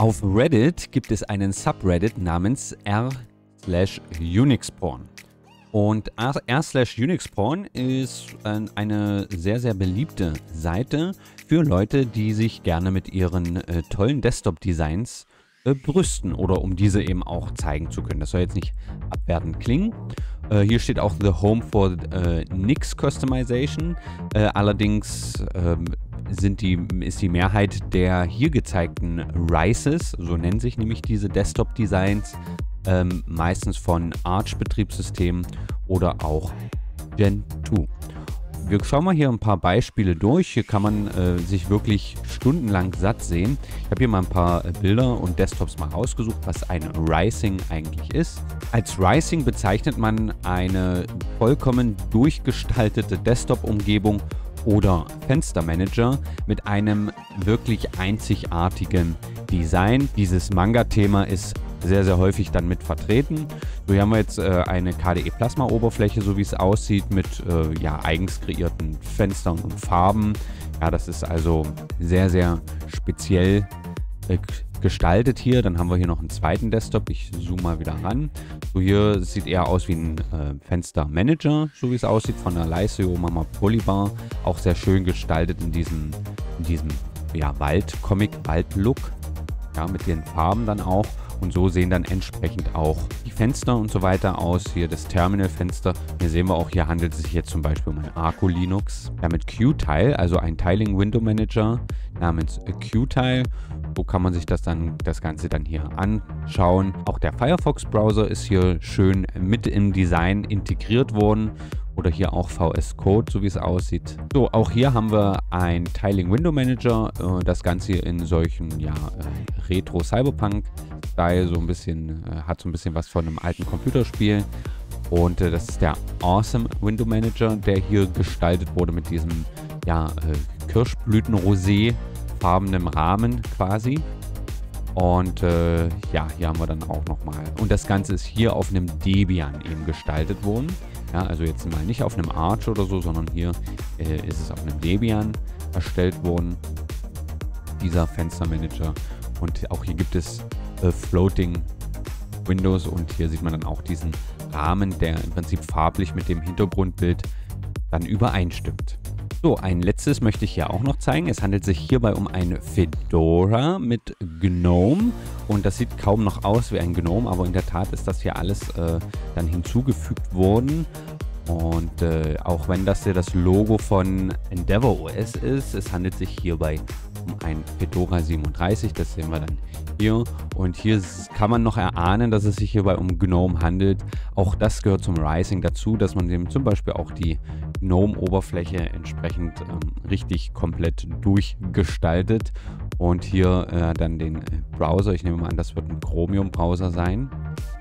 Auf Reddit gibt es einen Subreddit namens r unixporn. Und r unixporn ist eine sehr, sehr beliebte Seite für Leute, die sich gerne mit ihren äh, tollen Desktop-Designs äh, brüsten oder um diese eben auch zeigen zu können. Das soll jetzt nicht abwertend klingen. Äh, hier steht auch The Home for äh, Nix Customization. Äh, allerdings ähm, sind die, ist die Mehrheit der hier gezeigten Rices, so nennen sich nämlich diese Desktop-Designs, ähm, meistens von Arch-Betriebssystemen oder auch Gen 2. Wir schauen mal hier ein paar Beispiele durch. Hier kann man äh, sich wirklich stundenlang satt sehen. Ich habe hier mal ein paar äh, Bilder und Desktops mal rausgesucht, was ein Rising eigentlich ist. Als Rising bezeichnet man eine vollkommen durchgestaltete Desktop-Umgebung oder Fenstermanager mit einem wirklich einzigartigen Design. Dieses Manga-Thema ist sehr, sehr häufig dann mit vertreten. So hier haben wir jetzt äh, eine KDE-Plasma-Oberfläche, so wie es aussieht, mit äh, ja, eigens kreierten Fenstern und Farben. Ja, das ist also sehr, sehr speziell äh, gestaltet hier. Dann haben wir hier noch einen zweiten Desktop. Ich zoome mal wieder ran. So hier sieht eher aus wie ein äh, Fenstermanager, so wie es aussieht, von der Lyseo Mama Polybar. Auch sehr schön gestaltet in diesem, in diesem ja, Wald-Comic, Wald-Look. Ja, mit den Farben dann auch. Und so sehen dann entsprechend auch die Fenster und so weiter aus. Hier das Terminal-Fenster. Hier sehen wir auch, hier handelt es sich jetzt zum Beispiel um ein Arco Linux. Damit Qtile, also ein Tiling Window Manager namens Qtile. Wo kann man sich das dann das Ganze dann hier anschauen. Auch der Firefox-Browser ist hier schön mit im Design integriert worden oder hier auch VS Code, so wie es aussieht. So, auch hier haben wir ein Tiling Window Manager, äh, das Ganze in solchen ja, äh, Retro Cyberpunk Style, so ein bisschen, äh, hat so ein bisschen was von einem alten Computerspiel. Und äh, das ist der Awesome Window Manager, der hier gestaltet wurde mit diesem ja, äh, Kirschblütenrosé farbenen Rahmen quasi. Und äh, ja, hier haben wir dann auch nochmal. Und das Ganze ist hier auf einem Debian eben gestaltet worden. Ja, also jetzt mal nicht auf einem Arch oder so, sondern hier äh, ist es auf einem Debian erstellt worden, dieser Fenstermanager. Und auch hier gibt es äh, Floating Windows und hier sieht man dann auch diesen Rahmen, der im Prinzip farblich mit dem Hintergrundbild dann übereinstimmt. So, ein letztes möchte ich ja auch noch zeigen. Es handelt sich hierbei um eine Fedora mit GNOME. Und das sieht kaum noch aus wie ein GNOME, aber in der Tat ist das hier alles äh, dann hinzugefügt worden. Und äh, auch wenn das hier das Logo von Endeavor OS ist, es handelt sich hierbei um ein Fedora 37. Das sehen wir dann hier. Und hier kann man noch erahnen, dass es sich hierbei um GNOME handelt. Auch das gehört zum Rising dazu, dass man dem zum Beispiel auch die GNOME-Oberfläche entsprechend ähm, richtig komplett durchgestaltet. Und hier äh, dann den äh, Browser. Ich nehme mal an, das wird ein Chromium-Browser sein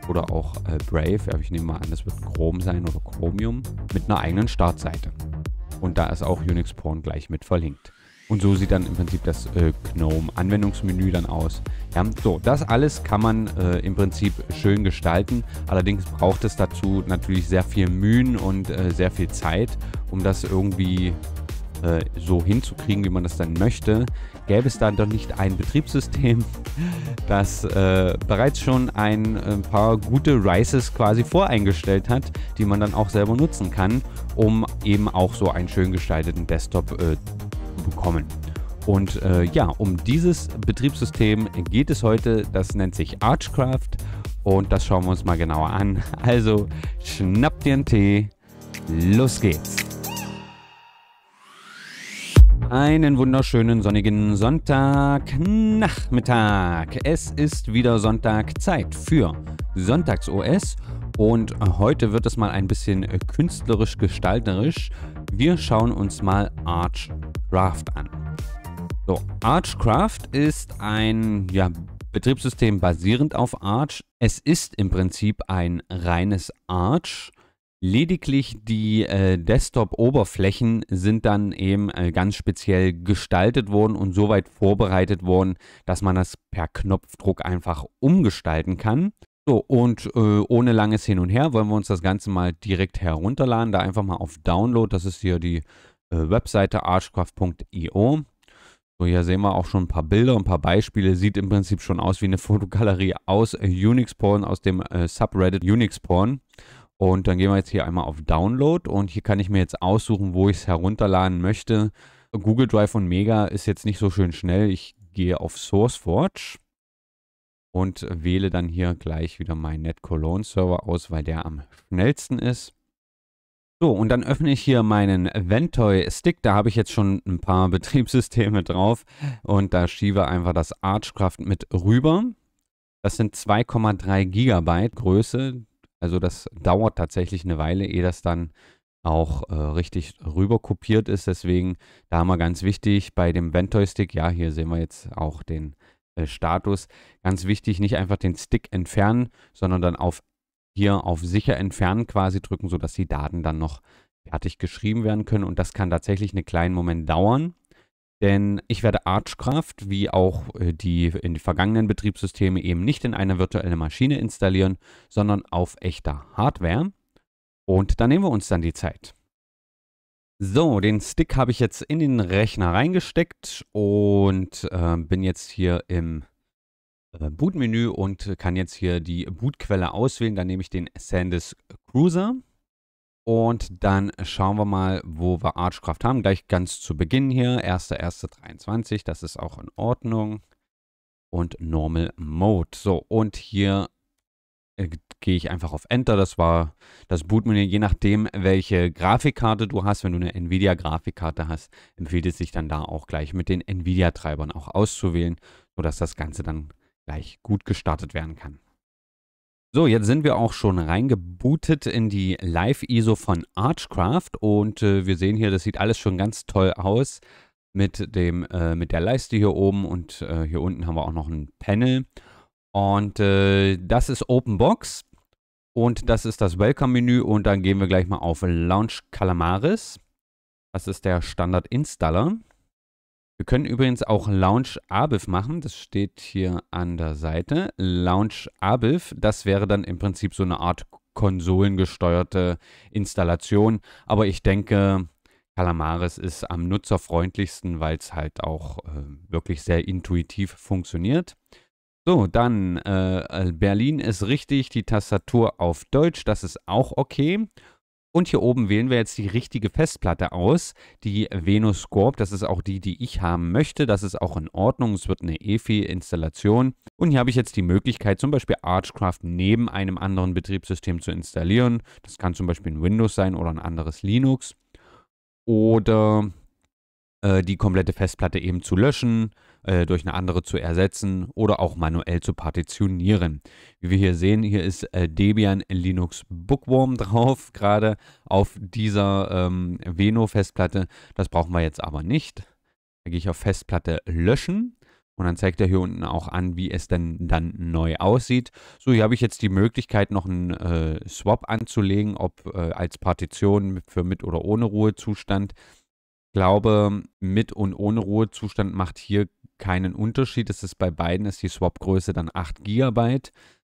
oder auch äh, Brave. Aber ich nehme mal an, das wird Chrome sein oder Chromium mit einer eigenen Startseite. Und da ist auch Unix Porn gleich mit verlinkt. Und so sieht dann im Prinzip das äh, GNOME-Anwendungsmenü dann aus. Ja, so, das alles kann man äh, im Prinzip schön gestalten. Allerdings braucht es dazu natürlich sehr viel Mühen und äh, sehr viel Zeit, um das irgendwie äh, so hinzukriegen, wie man das dann möchte, gäbe es dann doch nicht ein Betriebssystem, das äh, bereits schon ein, ein, äh, paar gute Rices quasi voreingestellt hat, die man dann auch selber nutzen kann, um eben auch so einen schön gestalteten Desktop zu äh, kommen. Und äh, ja, um dieses Betriebssystem geht es heute. Das nennt sich Archcraft und das schauen wir uns mal genauer an. Also schnappt dir einen Tee, los geht's! Einen wunderschönen sonnigen Sonntagnachmittag. Es ist wieder Sonntag Zeit für Sonntags OS und heute wird es mal ein bisschen künstlerisch gestalterisch. Wir schauen uns mal Archcraft an. So, Archcraft ist ein ja, Betriebssystem basierend auf Arch. Es ist im Prinzip ein reines Arch. Lediglich die äh, Desktop-Oberflächen sind dann eben äh, ganz speziell gestaltet worden und soweit vorbereitet worden, dass man das per Knopfdruck einfach umgestalten kann. So, und äh, ohne langes Hin und Her wollen wir uns das Ganze mal direkt herunterladen. Da einfach mal auf Download, das ist hier die äh, Webseite archcraft.io. So, hier sehen wir auch schon ein paar Bilder, ein paar Beispiele. Sieht im Prinzip schon aus wie eine Fotogalerie aus äh, Unix Porn, aus dem äh, Subreddit Unix Porn. Und dann gehen wir jetzt hier einmal auf Download und hier kann ich mir jetzt aussuchen, wo ich es herunterladen möchte. Google Drive und Mega ist jetzt nicht so schön schnell. Ich gehe auf SourceForge und wähle dann hier gleich wieder meinen NetCologne Server aus, weil der am schnellsten ist. So, und dann öffne ich hier meinen Ventoy Stick. Da habe ich jetzt schon ein paar Betriebssysteme drauf und da schiebe einfach das Archcraft mit rüber. Das sind 2,3 Gigabyte Größe. Also das dauert tatsächlich eine Weile, ehe das dann auch äh, richtig rüber kopiert ist. Deswegen da haben wir ganz wichtig bei dem Ventoy Stick. Ja, hier sehen wir jetzt auch den äh, Status. Ganz wichtig, nicht einfach den Stick entfernen, sondern dann auf hier auf sicher entfernen quasi drücken, sodass die Daten dann noch fertig geschrieben werden können. Und das kann tatsächlich einen kleinen Moment dauern. Denn ich werde Archcraft, wie auch äh, die in den vergangenen Betriebssysteme, eben nicht in einer virtuellen Maschine installieren, sondern auf echter Hardware. Und dann nehmen wir uns dann die Zeit. So, den Stick habe ich jetzt in den Rechner reingesteckt und äh, bin jetzt hier im äh, Bootmenü und kann jetzt hier die Bootquelle auswählen. Dann nehme ich den SanDisk Cruiser und dann schauen wir mal, wo wir Archcraft haben. Gleich ganz zu Beginn hier, 1.1.23, das ist auch in Ordnung. Und Normal Mode. So, und hier äh, gehe ich einfach auf Enter. Das war das Bootmenü. Je nachdem, welche Grafikkarte du hast, wenn du eine Nvidia-Grafikkarte hast, empfiehlt es sich dann da auch gleich mit den Nvidia-Treibern auch auszuwählen, sodass das Ganze dann gleich gut gestartet werden kann. So, jetzt sind wir auch schon reingebootet in die Live-ISO von Archcraft und äh, wir sehen hier, das sieht alles schon ganz toll aus mit, dem, äh, mit der Leiste hier oben und äh, hier unten haben wir auch noch ein Panel und äh, das ist Open Box. Und das ist das Welcome-Menü. Und dann gehen wir gleich mal auf Launch Calamaris. Das ist der Standard-Installer. Wir können übrigens auch Launch ABIF machen. Das steht hier an der Seite. Launch ABIF, das wäre dann im Prinzip so eine Art konsolengesteuerte Installation. Aber ich denke, Calamaris ist am nutzerfreundlichsten, weil es halt auch äh, wirklich sehr intuitiv funktioniert. So, dann äh, äh, Berlin ist richtig, die Tastatur auf Deutsch, das ist auch okay. Und hier oben wählen wir jetzt die richtige Festplatte aus, die Venus Scorp, Das ist auch die, die ich haben möchte. Das ist auch in Ordnung. Es wird eine EFI-Installation. Und hier habe ich jetzt die Möglichkeit, zum Beispiel Archcraft neben einem anderen Betriebssystem zu installieren. Das kann zum Beispiel ein Windows sein oder ein anderes Linux. Oder äh, die komplette Festplatte eben zu löschen äh, durch eine andere zu ersetzen oder auch manuell zu partitionieren. Wie wir hier sehen, hier ist äh, Debian Linux Bookworm drauf, gerade auf dieser ähm, Veno-Festplatte. Das brauchen wir jetzt aber nicht. Da gehe ich auf Festplatte löschen. Und dann zeigt er hier unten auch an, wie es denn dann neu aussieht. So, hier habe ich jetzt die Möglichkeit, noch einen äh, Swap anzulegen, ob äh, als Partition für mit oder ohne Ruhezustand. Ich glaube, mit und ohne Ruhezustand macht hier keinen Unterschied. Es ist bei beiden ist die Swap-Größe dann 8 GB.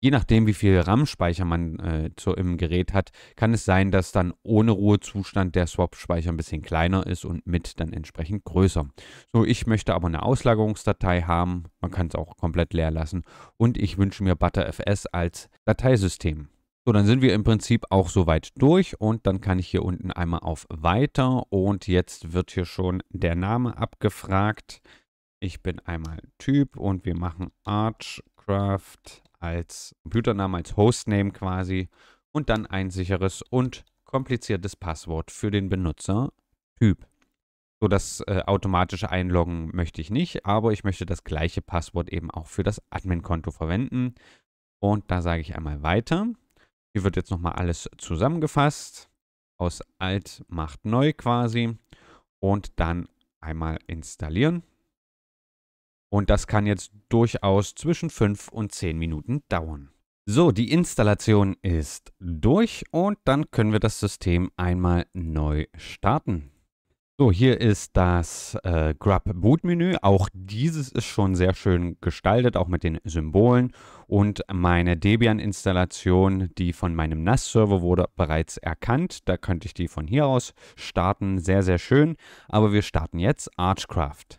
Je nachdem, wie viel RAM-Speicher man äh, zu, im Gerät hat, kann es sein, dass dann ohne Ruhezustand der Swap-Speicher ein bisschen kleiner ist und mit dann entsprechend größer. So, ich möchte aber eine Auslagerungsdatei haben. Man kann es auch komplett leer lassen. Und ich wünsche mir ButterFS als Dateisystem. So, dann sind wir im Prinzip auch soweit durch und dann kann ich hier unten einmal auf Weiter und jetzt wird hier schon der Name abgefragt ich bin einmal Typ und wir machen Archcraft als Computername, als Hostname quasi und dann ein sicheres und kompliziertes Passwort für den Benutzer Typ. So das äh, automatische Einloggen möchte ich nicht, aber ich möchte das gleiche Passwort eben auch für das Admin-Konto verwenden. Und da sage ich einmal weiter. Hier wird jetzt nochmal alles zusammengefasst. Aus alt macht neu quasi. Und dann einmal installieren. Und das kann jetzt durchaus zwischen 5 und 10 Minuten dauern. So, die Installation ist durch und dann können wir das System einmal neu starten. So, hier ist das äh, Grub Boot Menü. Auch dieses ist schon sehr schön gestaltet, auch mit den Symbolen. Und meine Debian-Installation, die von meinem NAS-Server wurde bereits erkannt. Da könnte ich die von hier aus starten. Sehr, sehr schön. Aber wir starten jetzt Archcraft.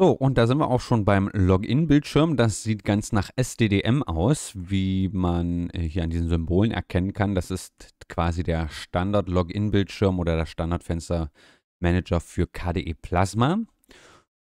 So, und da sind wir auch schon beim Login-Bildschirm. Das sieht ganz nach SDDM aus, wie man äh, hier an diesen Symbolen erkennen kann. Das ist quasi der Standard-Login-Bildschirm oder das Standardfenster-Manager für KDE Plasma.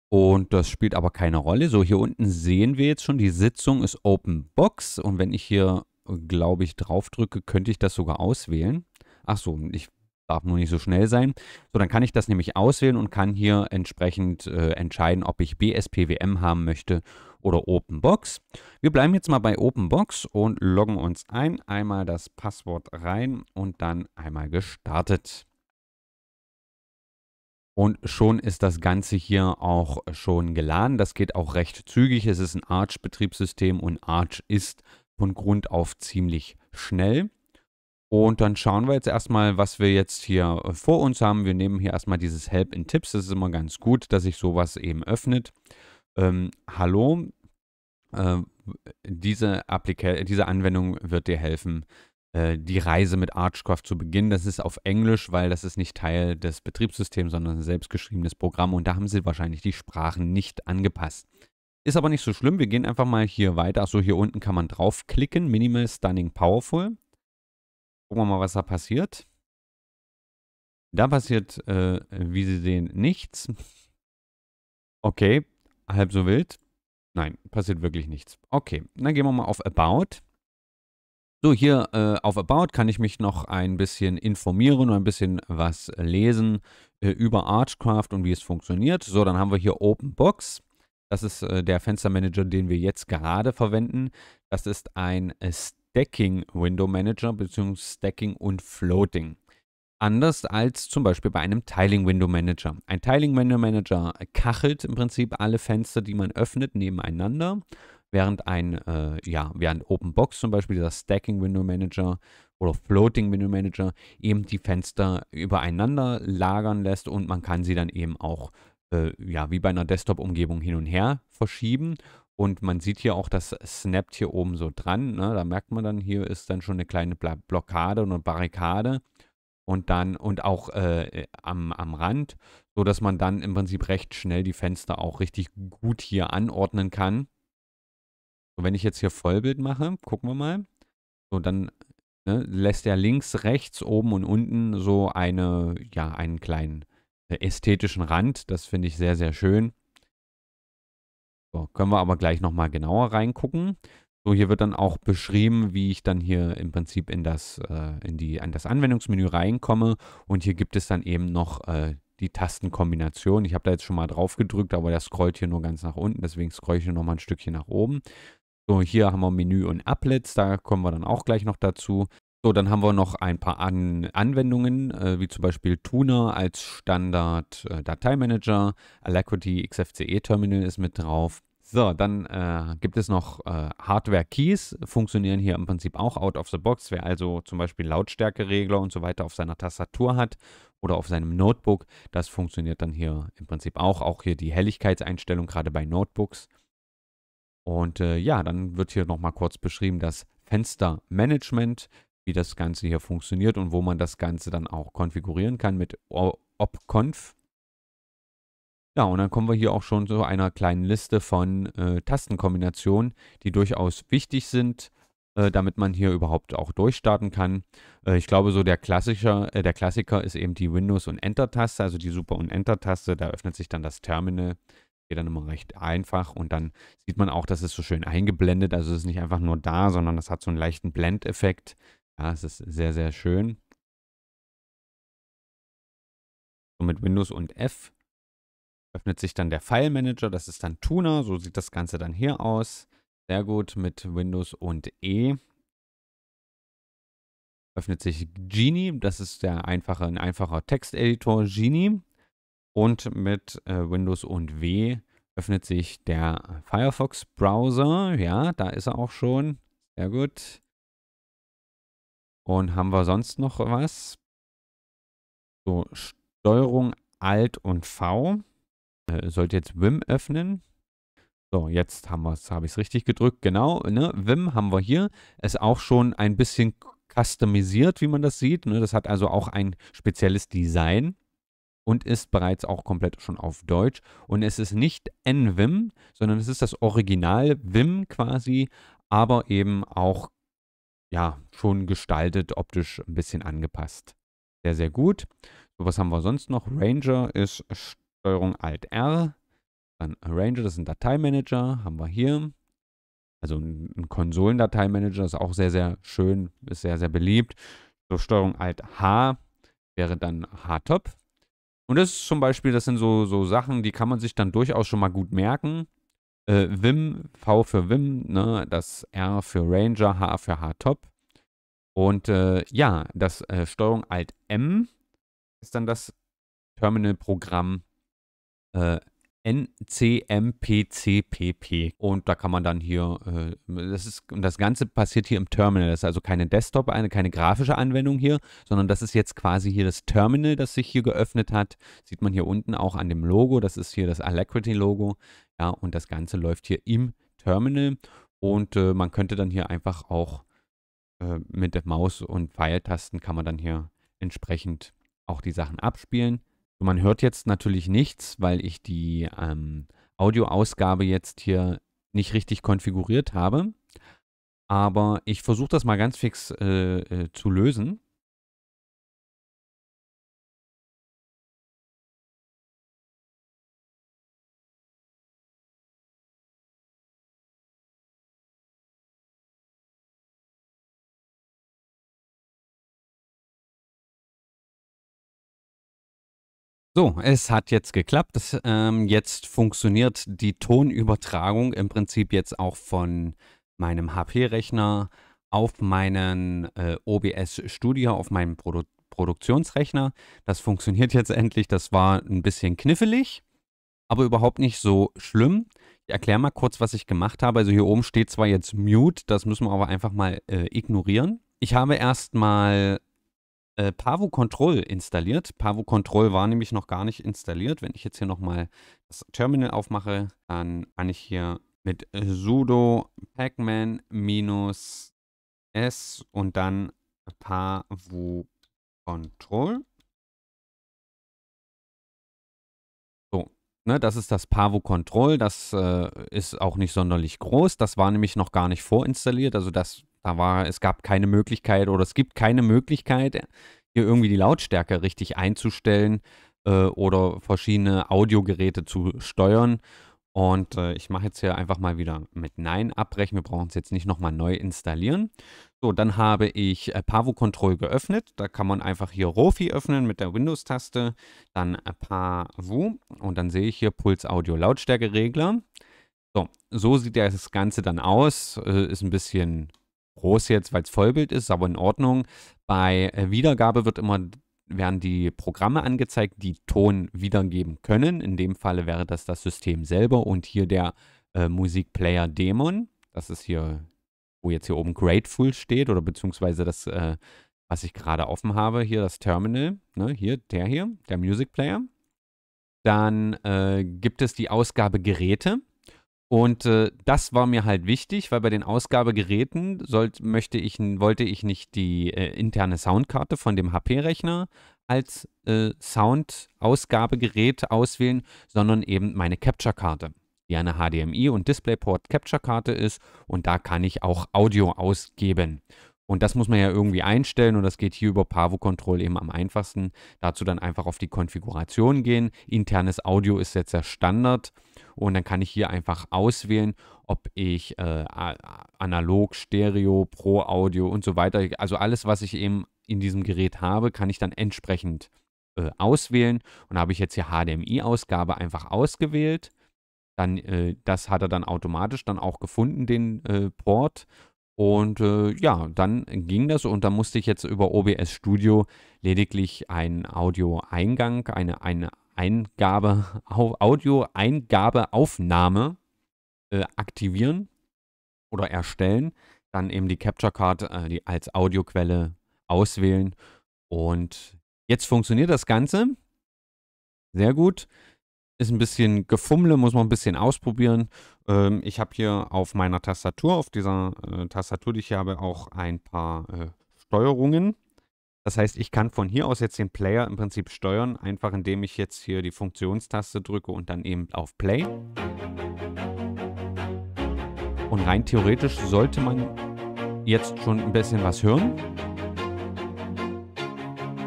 Und das spielt aber keine Rolle. So, hier unten sehen wir jetzt schon, die Sitzung ist Open Box. Und wenn ich hier, glaube ich, drauf drücke, könnte ich das sogar auswählen. Ach so, ich darf nur nicht so schnell sein. So, dann kann ich das nämlich auswählen und kann hier entsprechend äh, entscheiden, ob ich BSPWM haben möchte oder OpenBox. Wir bleiben jetzt mal bei OpenBox und loggen uns ein. Einmal das Passwort rein und dann einmal gestartet. Und schon ist das Ganze hier auch schon geladen. Das geht auch recht zügig. Es ist ein Arch-Betriebssystem und Arch ist von Grund auf ziemlich schnell. Und dann schauen wir jetzt erstmal, was wir jetzt hier äh, vor uns haben. Wir nehmen hier erstmal dieses Help in Tipps. Das ist immer ganz gut, dass sich sowas eben öffnet. Ähm, hallo, äh, diese, diese Anwendung wird dir helfen, äh, die Reise mit Archcraft zu beginnen. Das ist auf Englisch, weil das ist nicht Teil des Betriebssystems, sondern ein selbstgeschriebenes Programm. Und da haben sie wahrscheinlich die Sprachen nicht angepasst. Ist aber nicht so schlimm. Wir gehen einfach mal hier weiter. Achso, hier unten kann man draufklicken. Minimal, Stunning, Powerful. Gucken wir mal, was da passiert. Da passiert, äh, wie Sie sehen, nichts. Okay, halb so wild. Nein, passiert wirklich nichts. Okay, dann gehen wir mal auf About. So, hier äh, auf About kann ich mich noch ein bisschen informieren und ein bisschen was lesen äh, über Archcraft und wie es funktioniert. So, dann haben wir hier Open Box. Das ist äh, der Fenstermanager, den wir jetzt gerade verwenden. Das ist ein Steam äh, Stacking Window Manager bzw. Stacking und Floating. Anders als zum Beispiel bei einem Tiling Window Manager. Ein Tiling Window Manager kachelt im Prinzip alle Fenster, die man öffnet, nebeneinander, während ein, äh, ja, während OpenBox zum Beispiel, dieser Stacking Window Manager oder Floating Window Manager eben die Fenster übereinander lagern lässt und man kann sie dann eben auch äh, ja, wie bei einer Desktop-Umgebung hin und her verschieben und man sieht hier auch, das snappt hier oben so dran. Ne? Da merkt man dann, hier ist dann schon eine kleine Blockade und eine Barrikade. Und dann, und auch äh, äh am, am Rand, sodass man dann im Prinzip recht schnell die Fenster auch richtig gut hier anordnen kann. So, wenn ich jetzt hier Vollbild mache, gucken wir mal. So, dann ne, lässt er links, rechts, oben und unten so eine, ja, einen kleinen äh, ästhetischen Rand. Das finde ich sehr, sehr schön. So, können wir aber gleich nochmal genauer reingucken. So, hier wird dann auch beschrieben, wie ich dann hier im Prinzip in das, äh, in die, an das Anwendungsmenü reinkomme. Und hier gibt es dann eben noch äh, die Tastenkombination. Ich habe da jetzt schon mal drauf gedrückt, aber das scrollt hier nur ganz nach unten. Deswegen scroll ich hier nochmal ein Stückchen nach oben. So, hier haben wir Menü und Applets. Da kommen wir dann auch gleich noch dazu. So, dann haben wir noch ein paar An Anwendungen, äh, wie zum Beispiel Tuna als Standard-Dateimanager, äh, Alacrity XFCE-Terminal ist mit drauf. So, dann äh, gibt es noch äh, Hardware-Keys, funktionieren hier im Prinzip auch out of the box. Wer also zum Beispiel Lautstärkeregler und so weiter auf seiner Tastatur hat oder auf seinem Notebook, das funktioniert dann hier im Prinzip auch. Auch hier die Helligkeitseinstellung, gerade bei Notebooks. Und äh, ja, dann wird hier nochmal kurz beschrieben, dass Fenstermanagement wie das Ganze hier funktioniert und wo man das Ganze dann auch konfigurieren kann mit opconf. Ja, und dann kommen wir hier auch schon zu einer kleinen Liste von äh, Tastenkombinationen, die durchaus wichtig sind, äh, damit man hier überhaupt auch durchstarten kann. Äh, ich glaube, so der, Klassiker, äh, der Klassiker ist eben die Windows- und Enter-Taste, also die Super- und Enter-Taste. Da öffnet sich dann das Terminal geht dann immer recht einfach und dann sieht man auch, dass es so schön eingeblendet, also es ist nicht einfach nur da, sondern es hat so einen leichten Blendeffekt. Ja, es ist sehr, sehr schön. So mit Windows und F öffnet sich dann der File Manager. Das ist dann Tuna. So sieht das Ganze dann hier aus. Sehr gut mit Windows und E. Öffnet sich Genie. Das ist der einfache, ein einfacher Texteditor Genie. Und mit äh, Windows und W öffnet sich der Firefox Browser. Ja, da ist er auch schon. Sehr gut. Und haben wir sonst noch was? So, Steuerung Alt und V. Äh, sollte jetzt Vim öffnen. So, jetzt haben wir es, habe ich es richtig gedrückt, genau. Ne? Vim haben wir hier. Ist auch schon ein bisschen customisiert, wie man das sieht. Ne? Das hat also auch ein spezielles Design und ist bereits auch komplett schon auf Deutsch. Und es ist nicht NVim, sondern es ist das Original Vim quasi, aber eben auch ja, schon gestaltet, optisch ein bisschen angepasst. Sehr, sehr gut. So, was haben wir sonst noch? Ranger ist Steuerung Alt R. Dann Ranger, das ist ein Dateimanager, haben wir hier. Also ein, ein Konsolendateimanager ist auch sehr, sehr schön, ist sehr, sehr beliebt. So Steuerung Alt H wäre dann H-Top. Und das ist zum Beispiel, das sind so, so Sachen, die kann man sich dann durchaus schon mal gut merken. Äh, Vim, V für Vim, ne? das R für Ranger, H für H-Top. Und äh, ja, das äh, Steuerung Alt M ist dann das Terminal-Programm äh, NCMPCPP. Und da kann man dann hier, äh, das ist, und das Ganze passiert hier im Terminal. Das ist also keine Desktop, eine, keine grafische Anwendung hier, sondern das ist jetzt quasi hier das Terminal, das sich hier geöffnet hat. Sieht man hier unten auch an dem Logo. Das ist hier das Alacrity-Logo. Ja, und das Ganze läuft hier im Terminal. Und äh, man könnte dann hier einfach auch äh, mit der Maus und Pfeiltasten kann man dann hier entsprechend auch die Sachen abspielen man hört jetzt natürlich nichts, weil ich die ähm, Audioausgabe jetzt hier nicht richtig konfiguriert habe. Aber ich versuche das mal ganz fix äh, äh, zu lösen. So, es hat jetzt geklappt. Ähm, jetzt funktioniert die Tonübertragung im Prinzip jetzt auch von meinem HP-Rechner auf meinen äh, OBS Studio, auf meinen Produ Produktionsrechner. Das funktioniert jetzt endlich. Das war ein bisschen knifflig, aber überhaupt nicht so schlimm. Ich erkläre mal kurz, was ich gemacht habe. Also hier oben steht zwar jetzt Mute, das müssen wir aber einfach mal äh, ignorieren. Ich habe erstmal äh, Pavo Control installiert. Pavo Control war nämlich noch gar nicht installiert. Wenn ich jetzt hier nochmal das Terminal aufmache, dann kann ich hier mit sudo pacman s und dann pavo control. So, ne, das ist das pavo control. Das äh, ist auch nicht sonderlich groß. Das war nämlich noch gar nicht vorinstalliert. Also das da war, es gab keine Möglichkeit oder es gibt keine Möglichkeit, hier irgendwie die Lautstärke richtig einzustellen äh, oder verschiedene Audiogeräte zu steuern. Und äh, ich mache jetzt hier einfach mal wieder mit Nein abbrechen. Wir brauchen es jetzt nicht nochmal neu installieren. So, dann habe ich äh, Pavo Control geöffnet. Da kann man einfach hier Rofi öffnen mit der Windows-Taste. Dann äh, Pavo und dann sehe ich hier Puls Audio Lautstärkeregler. So, so sieht das Ganze dann aus. Äh, ist ein bisschen groß jetzt, weil es Vollbild ist, aber in Ordnung. Bei äh, Wiedergabe wird immer werden die Programme angezeigt, die Ton wiedergeben können. In dem Falle wäre das das System selber und hier der äh, Musikplayer Dämon. Das ist hier, wo jetzt hier oben Grateful steht oder beziehungsweise das, äh, was ich gerade offen habe, hier das Terminal. Ne, hier, der hier, der Music Player. Dann äh, gibt es die Ausgabe Geräte. Und äh, das war mir halt wichtig, weil bei den Ausgabegeräten sollt, möchte ich, wollte ich nicht die äh, interne Soundkarte von dem HP-Rechner als äh, Sound-Ausgabegerät auswählen, sondern eben meine Capture-Karte, die eine HDMI- und DisplayPort-Capture-Karte ist und da kann ich auch Audio ausgeben. Und das muss man ja irgendwie einstellen und das geht hier über Pavo Control eben am einfachsten. Dazu dann einfach auf die Konfiguration gehen. Internes Audio ist jetzt der Standard und dann kann ich hier einfach auswählen, ob ich äh, analog, Stereo, Pro Audio und so weiter, also alles, was ich eben in diesem Gerät habe, kann ich dann entsprechend äh, auswählen. Und da habe ich jetzt hier HDMI-Ausgabe einfach ausgewählt. Dann, äh, das hat er dann automatisch dann auch gefunden, den äh, Port. Und äh, ja, dann ging das und da musste ich jetzt über OBS Studio lediglich einen Audioeingang, eine, eine Eingabe, Audio-Eingabeaufnahme äh, aktivieren oder erstellen. Dann eben die Capture Card äh, die als Audioquelle auswählen. Und jetzt funktioniert das Ganze. Sehr gut. Ist ein bisschen gefummle, muss man ein bisschen ausprobieren. Ähm, ich habe hier auf meiner Tastatur, auf dieser äh, Tastatur, die ich hier habe, auch ein paar äh, Steuerungen. Das heißt, ich kann von hier aus jetzt den Player im Prinzip steuern, einfach indem ich jetzt hier die Funktionstaste drücke und dann eben auf Play. Und rein theoretisch sollte man jetzt schon ein bisschen was hören.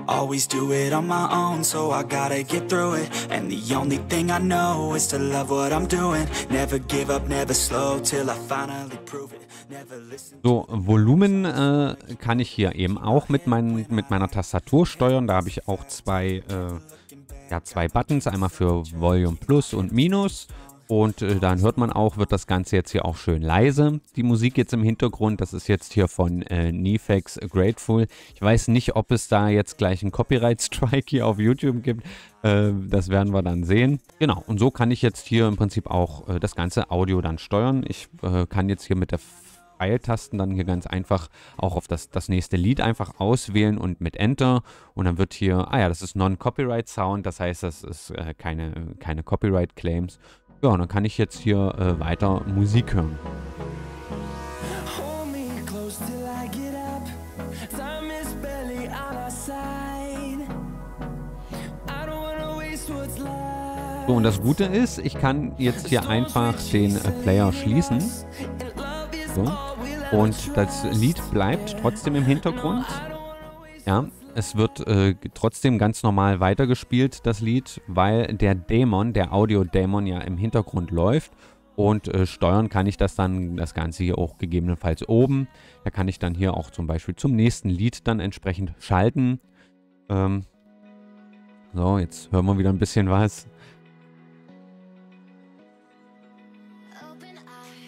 Always do it on my own, so I gotta get through it And the only thing I know is to love what I'm doing Never give up, never slow, till I finally prove it so, Volumen äh, kann ich hier eben auch mit, mein, mit meiner Tastatur steuern. Da habe ich auch zwei, äh, ja, zwei Buttons, einmal für Volume Plus und Minus und äh, dann hört man auch, wird das Ganze jetzt hier auch schön leise. Die Musik jetzt im Hintergrund, das ist jetzt hier von äh, Nefex Grateful. Ich weiß nicht, ob es da jetzt gleich einen Copyright-Strike hier auf YouTube gibt. Äh, das werden wir dann sehen. Genau, und so kann ich jetzt hier im Prinzip auch äh, das ganze Audio dann steuern. Ich äh, kann jetzt hier mit der Pfeiltasten dann hier ganz einfach auch auf das, das nächste Lied einfach auswählen und mit Enter. Und dann wird hier, ah ja, das ist Non-Copyright Sound, das heißt, das ist äh, keine, keine Copyright Claims. Ja, und dann kann ich jetzt hier äh, weiter Musik hören. So, und das Gute ist, ich kann jetzt hier einfach den äh, Player schließen. So. Und das Lied bleibt trotzdem im Hintergrund. Ja, es wird äh, trotzdem ganz normal weitergespielt, das Lied, weil der Dämon, der Audio-Dämon ja im Hintergrund läuft. Und äh, steuern kann ich das dann, das Ganze hier auch gegebenenfalls oben. Da kann ich dann hier auch zum Beispiel zum nächsten Lied dann entsprechend schalten. Ähm so, jetzt hören wir wieder ein bisschen was.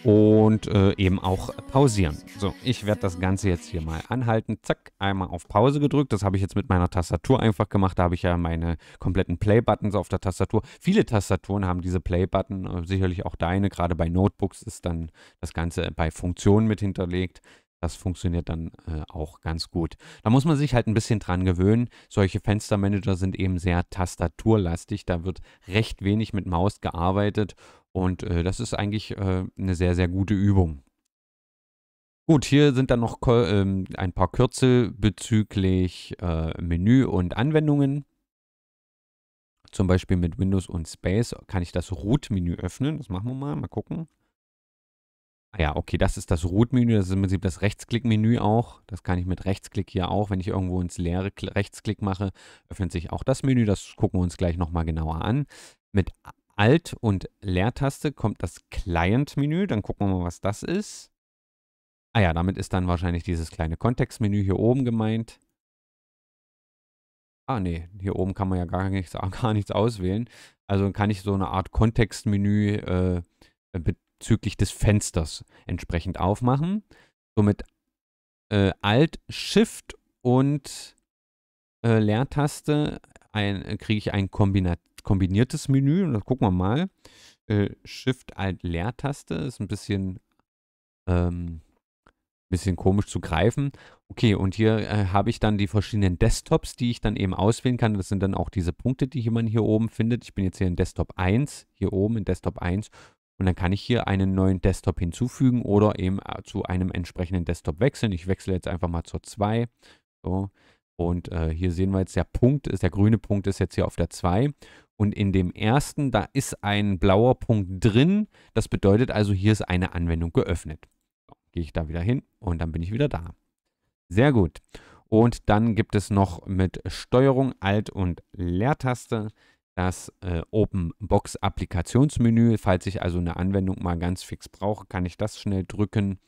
und äh, eben auch pausieren. So, ich werde das Ganze jetzt hier mal anhalten. Zack, einmal auf Pause gedrückt. Das habe ich jetzt mit meiner Tastatur einfach gemacht. Da habe ich ja meine kompletten Play-Buttons auf der Tastatur. Viele Tastaturen haben diese Play-Button, äh, sicherlich auch deine. Gerade bei Notebooks ist dann das Ganze bei Funktionen mit hinterlegt. Das funktioniert dann äh, auch ganz gut. Da muss man sich halt ein bisschen dran gewöhnen. Solche Fenstermanager sind eben sehr tastaturlastig. Da wird recht wenig mit Maus gearbeitet und äh, das ist eigentlich äh, eine sehr, sehr gute Übung. Gut, hier sind dann noch ähm, ein paar Kürzel bezüglich äh, Menü und Anwendungen. Zum Beispiel mit Windows und Space kann ich das Root-Menü öffnen. Das machen wir mal, mal gucken. Ah ja, okay, das ist das Root-Menü. Das ist im Prinzip das Rechtsklick-Menü auch. Das kann ich mit Rechtsklick hier auch. Wenn ich irgendwo ins leere Rechtsklick mache, öffnet sich auch das Menü. Das gucken wir uns gleich nochmal genauer an. Mit Alt- und Leertaste kommt das Client-Menü. Dann gucken wir mal, was das ist. Ah ja, damit ist dann wahrscheinlich dieses kleine Kontextmenü hier oben gemeint. Ah nee, hier oben kann man ja gar nichts, gar nichts auswählen. Also kann ich so eine Art Kontextmenü äh, bezüglich des Fensters entsprechend aufmachen. Somit äh, Alt, Shift und äh, Leertaste äh, kriege ich ein Kombinat kombiniertes Menü. Und Das gucken wir mal. Äh, Shift-Alt-Leertaste ist ein bisschen, ähm, bisschen komisch zu greifen. Okay, und hier äh, habe ich dann die verschiedenen Desktops, die ich dann eben auswählen kann. Das sind dann auch diese Punkte, die man hier oben findet. Ich bin jetzt hier in Desktop 1, hier oben in Desktop 1. Und dann kann ich hier einen neuen Desktop hinzufügen oder eben äh, zu einem entsprechenden Desktop wechseln. Ich wechsle jetzt einfach mal zur 2. So, und äh, hier sehen wir jetzt, der Punkt ist, der grüne Punkt ist jetzt hier auf der 2. Und in dem ersten, da ist ein blauer Punkt drin. Das bedeutet also, hier ist eine Anwendung geöffnet. So, Gehe ich da wieder hin und dann bin ich wieder da. Sehr gut. Und dann gibt es noch mit Steuerung, Alt und Leertaste das äh, OpenBox Applikationsmenü. Falls ich also eine Anwendung mal ganz fix brauche, kann ich das schnell drücken.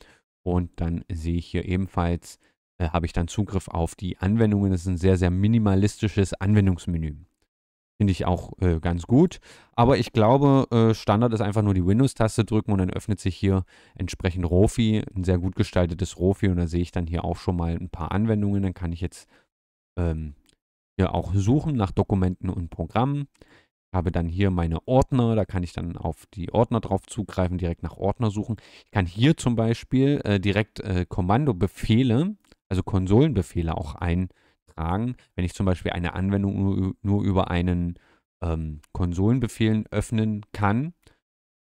Und dann sehe ich hier ebenfalls äh, habe ich dann Zugriff auf die Anwendungen. Das ist ein sehr, sehr minimalistisches Anwendungsmenü. Finde ich auch äh, ganz gut. Aber ich glaube, äh, Standard ist einfach nur die Windows-Taste drücken und dann öffnet sich hier entsprechend Rofi, ein sehr gut gestaltetes Rofi. Und da sehe ich dann hier auch schon mal ein paar Anwendungen. Dann kann ich jetzt ähm, hier auch suchen nach Dokumenten und Programmen. Ich habe dann hier meine Ordner, da kann ich dann auf die Ordner drauf zugreifen, direkt nach Ordner suchen. Ich kann hier zum Beispiel äh, direkt äh, Kommandobefehle also Konsolenbefehle auch eintragen. Wenn ich zum Beispiel eine Anwendung nur, nur über einen ähm, Konsolenbefehlen öffnen kann,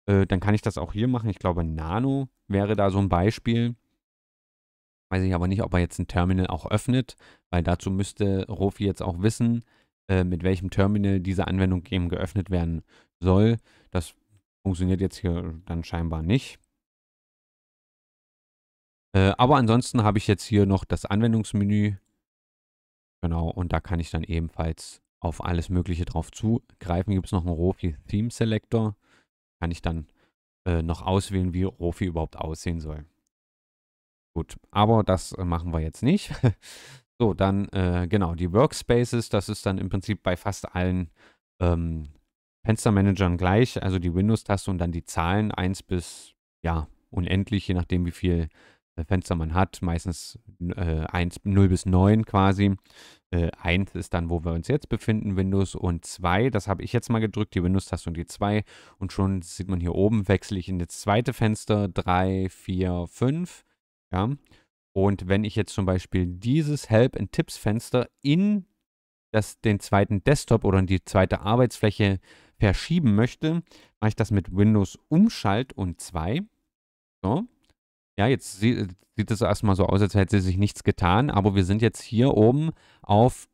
äh, dann kann ich das auch hier machen. Ich glaube, Nano wäre da so ein Beispiel. Weiß ich aber nicht, ob er jetzt ein Terminal auch öffnet, weil dazu müsste Rofi jetzt auch wissen, äh, mit welchem Terminal diese Anwendung eben geöffnet werden soll. Das funktioniert jetzt hier dann scheinbar nicht. Äh, aber ansonsten habe ich jetzt hier noch das Anwendungsmenü. Genau, und da kann ich dann ebenfalls auf alles Mögliche drauf zugreifen. Gibt es noch einen Rofi Theme Selector. Kann ich dann äh, noch auswählen, wie Rofi überhaupt aussehen soll. Gut, aber das machen wir jetzt nicht. so, dann äh, genau, die Workspaces, das ist dann im Prinzip bei fast allen ähm, Fenstermanagern gleich, also die Windows-Taste und dann die Zahlen 1 bis ja, unendlich, je nachdem wie viel äh, Fenster man hat, meistens äh, 1, 0 bis 9 quasi. Äh, 1 ist dann, wo wir uns jetzt befinden, Windows und 2, das habe ich jetzt mal gedrückt, die Windows-Taste und die 2 und schon sieht man hier oben, wechsle ich in das zweite Fenster, 3, 4, 5, ja. Und wenn ich jetzt zum Beispiel dieses Help and Tipps Fenster in das, den zweiten Desktop oder in die zweite Arbeitsfläche verschieben möchte, mache ich das mit Windows Umschalt und 2. So, ja, jetzt äh, sieht, es erstmal so aus, als hätte sich nichts getan, aber wir sind jetzt hier oben auf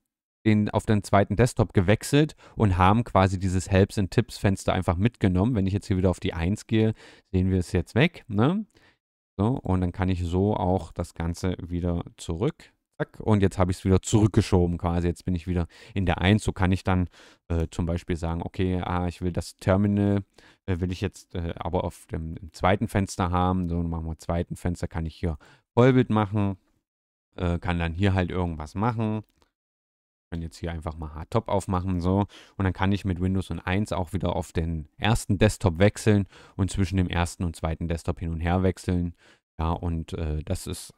den, auf den zweiten Desktop gewechselt und haben quasi dieses Helps and Tips Fenster einfach mitgenommen. Wenn ich jetzt hier wieder auf die 1 gehe, sehen wir es jetzt weg. Ne? So, und dann kann ich so auch das Ganze wieder zurück Zack, und jetzt habe ich es wieder zurückgeschoben quasi. Jetzt bin ich wieder in der 1. So kann ich dann äh, zum Beispiel sagen, okay, ah, ich will das Terminal, äh, will ich jetzt äh, aber auf dem, zweiten Fenster haben. So, machen wir zweiten Fenster, kann ich hier Vollbild machen, äh, kann dann hier halt irgendwas machen. Ich jetzt hier einfach mal Hardtop aufmachen so und dann kann ich mit Windows und 1 auch wieder auf den ersten Desktop wechseln und zwischen dem ersten und zweiten Desktop hin und her wechseln. Ja, und äh, das ist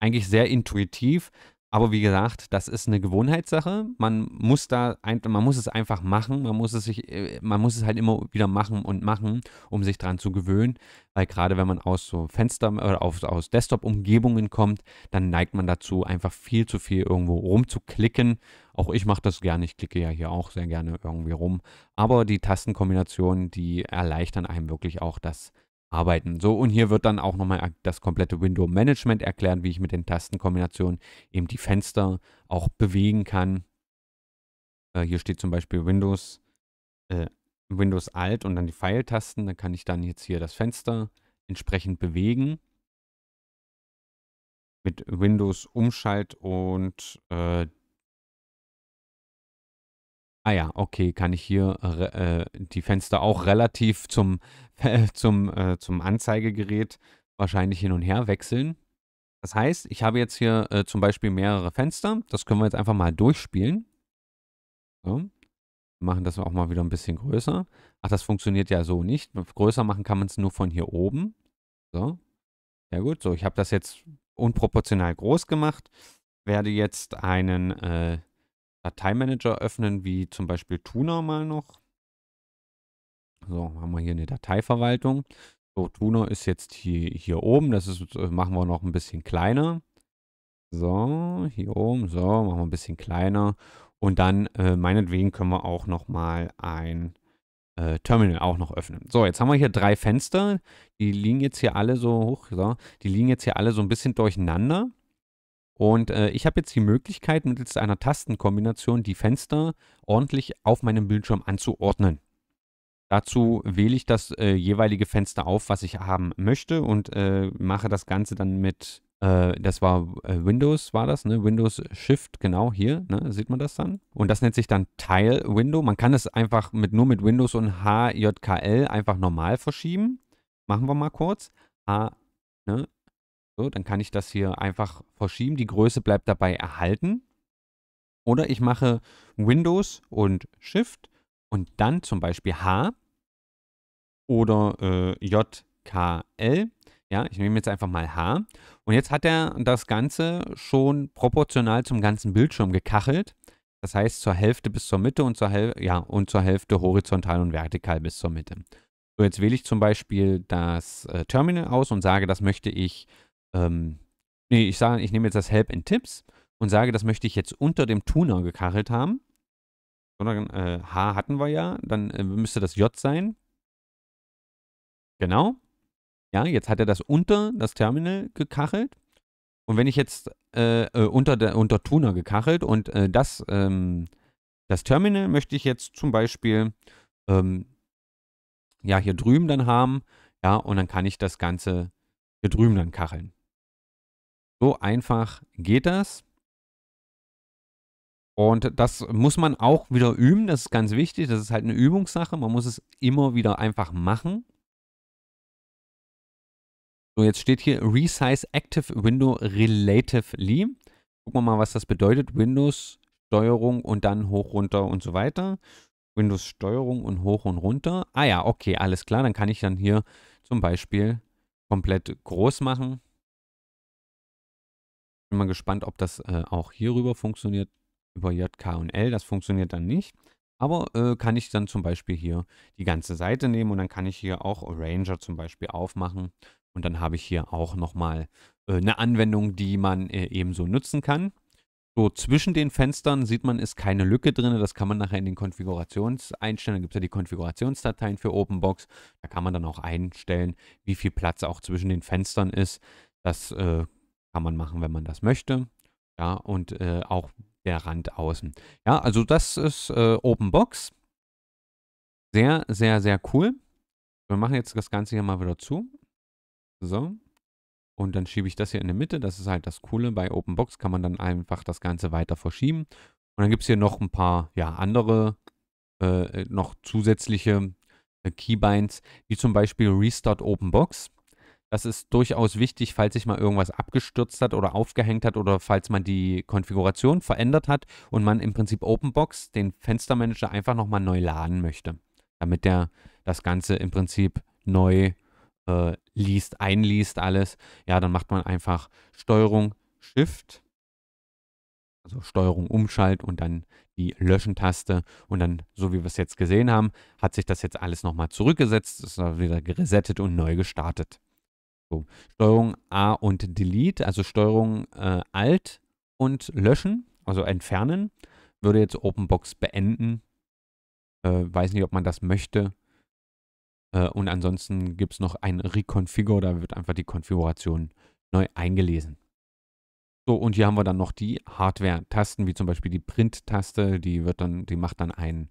eigentlich sehr intuitiv. Aber wie gesagt, das ist eine Gewohnheitssache. Man muss da, ein, man muss es einfach machen. Man muss es sich, äh, man muss es halt immer wieder machen und machen, um sich dran zu gewöhnen. Weil gerade wenn man aus so Fenster oder aus, aus Desktop-Umgebungen kommt, dann neigt man dazu, einfach viel zu viel irgendwo rumzuklicken. Auch ich mache das gerne. Ich klicke ja hier auch sehr gerne irgendwie rum. Aber die Tastenkombinationen, die erleichtern einem wirklich auch das arbeiten. So, und hier wird dann auch nochmal das komplette Window-Management erklärt, wie ich mit den Tastenkombinationen eben die Fenster auch bewegen kann. Äh, hier steht zum Beispiel Windows, äh, Windows Alt und dann die Pfeiltasten. Dann kann ich dann jetzt hier das Fenster entsprechend bewegen. Mit Windows Umschalt und äh, Ah ja, okay, kann ich hier äh, die Fenster auch relativ zum, äh, zum, äh, zum Anzeigegerät wahrscheinlich hin und her wechseln. Das heißt, ich habe jetzt hier äh, zum Beispiel mehrere Fenster. Das können wir jetzt einfach mal durchspielen. So. machen das auch mal wieder ein bisschen größer. Ach, das funktioniert ja so nicht. Größer machen kann man es nur von hier oben. So. Ja gut, so, ich habe das jetzt unproportional groß gemacht. Werde jetzt einen äh, Dateimanager öffnen, wie zum Beispiel Tuna mal noch. So, haben wir hier eine Dateiverwaltung. So, Tuna ist jetzt hier, hier oben. Das ist, äh, machen wir noch ein bisschen kleiner. So, hier oben. So, machen wir ein bisschen kleiner. Und dann, äh, meinetwegen, können wir auch noch mal ein äh, Terminal auch noch öffnen. So, jetzt haben wir hier drei Fenster. Die liegen jetzt hier alle so hoch. So, die liegen jetzt hier alle so ein bisschen durcheinander. Und äh, ich habe jetzt die Möglichkeit, mittels einer Tastenkombination die Fenster ordentlich auf meinem Bildschirm anzuordnen. Dazu wähle ich das äh, jeweilige Fenster auf, was ich haben möchte und äh, mache das Ganze dann mit, äh, das war äh, Windows, war das, ne? Windows Shift, genau hier, ne? sieht man das dann. Und das nennt sich dann Tile Window. Man kann es einfach mit, nur mit Windows und HJKL einfach normal verschieben. Machen wir mal kurz. H, ne? So, dann kann ich das hier einfach verschieben. Die Größe bleibt dabei erhalten. Oder ich mache Windows und Shift und dann zum Beispiel H oder äh, JKL. Ja, ich nehme jetzt einfach mal H. Und jetzt hat er das Ganze schon proportional zum ganzen Bildschirm gekachelt. Das heißt zur Hälfte bis zur Mitte und zur, Häl ja, und zur Hälfte horizontal und vertikal bis zur Mitte. So, jetzt wähle ich zum Beispiel das äh, Terminal aus und sage, das möchte ich ähm, nee, ich sage, ich nehme jetzt das Help in Tipps und sage, das möchte ich jetzt unter dem Tuner gekachelt haben. Sondern äh, H hatten wir ja, dann äh, müsste das J sein. Genau. Ja, jetzt hat er das unter das Terminal gekachelt. Und wenn ich jetzt äh, äh unter, der, unter Tuner gekachelt und äh, das, ähm, das Terminal möchte ich jetzt zum Beispiel ähm, ja, hier drüben dann haben. Ja, und dann kann ich das Ganze hier drüben dann kacheln. So einfach geht das. Und das muss man auch wieder üben, das ist ganz wichtig, das ist halt eine Übungssache, man muss es immer wieder einfach machen. So, jetzt steht hier Resize Active Window Relatively. Gucken wir mal, was das bedeutet. Windows Steuerung und dann hoch, runter und so weiter. Windows Steuerung und hoch und runter. Ah ja, okay, alles klar. Dann kann ich dann hier zum Beispiel komplett groß machen. Bin mal gespannt, ob das äh, auch hierüber funktioniert, über JK und L. Das funktioniert dann nicht. Aber äh, kann ich dann zum Beispiel hier die ganze Seite nehmen und dann kann ich hier auch Arranger zum Beispiel aufmachen. Und dann habe ich hier auch nochmal äh, eine Anwendung, die man äh, ebenso nutzen kann. So, zwischen den Fenstern sieht man, ist keine Lücke drin. Das kann man nachher in den Konfigurationseinstellungen, da gibt es ja die Konfigurationsdateien für OpenBox. Da kann man dann auch einstellen, wie viel Platz auch zwischen den Fenstern ist. Das äh, kann man machen, wenn man das möchte. Ja, und äh, auch der Rand außen. Ja, also das ist äh, Open Box. Sehr, sehr, sehr cool. Wir machen jetzt das Ganze hier mal wieder zu. So. Und dann schiebe ich das hier in die Mitte. Das ist halt das Coole. Bei Open Box kann man dann einfach das Ganze weiter verschieben. Und dann gibt es hier noch ein paar ja, andere, äh, noch zusätzliche äh, Keybinds, wie zum Beispiel Restart Open Box. Das ist durchaus wichtig, falls sich mal irgendwas abgestürzt hat oder aufgehängt hat oder falls man die Konfiguration verändert hat und man im Prinzip OpenBox den Fenstermanager einfach nochmal neu laden möchte, damit der das Ganze im Prinzip neu äh, liest, einliest alles. Ja, dann macht man einfach Steuerung Shift, also Steuerung Umschalt und dann die Löschen-Taste und dann, so wie wir es jetzt gesehen haben, hat sich das jetzt alles nochmal zurückgesetzt, ist wieder gesettet und neu gestartet. So, Steuerung A und Delete, also Steuerung äh, Alt und Löschen, also entfernen, würde jetzt OpenBox beenden. Äh, weiß nicht, ob man das möchte. Äh, und ansonsten gibt es noch ein Reconfigure, da wird einfach die Konfiguration neu eingelesen. So, und hier haben wir dann noch die Hardware-Tasten, wie zum Beispiel die Print-Taste, die wird dann, die macht dann einen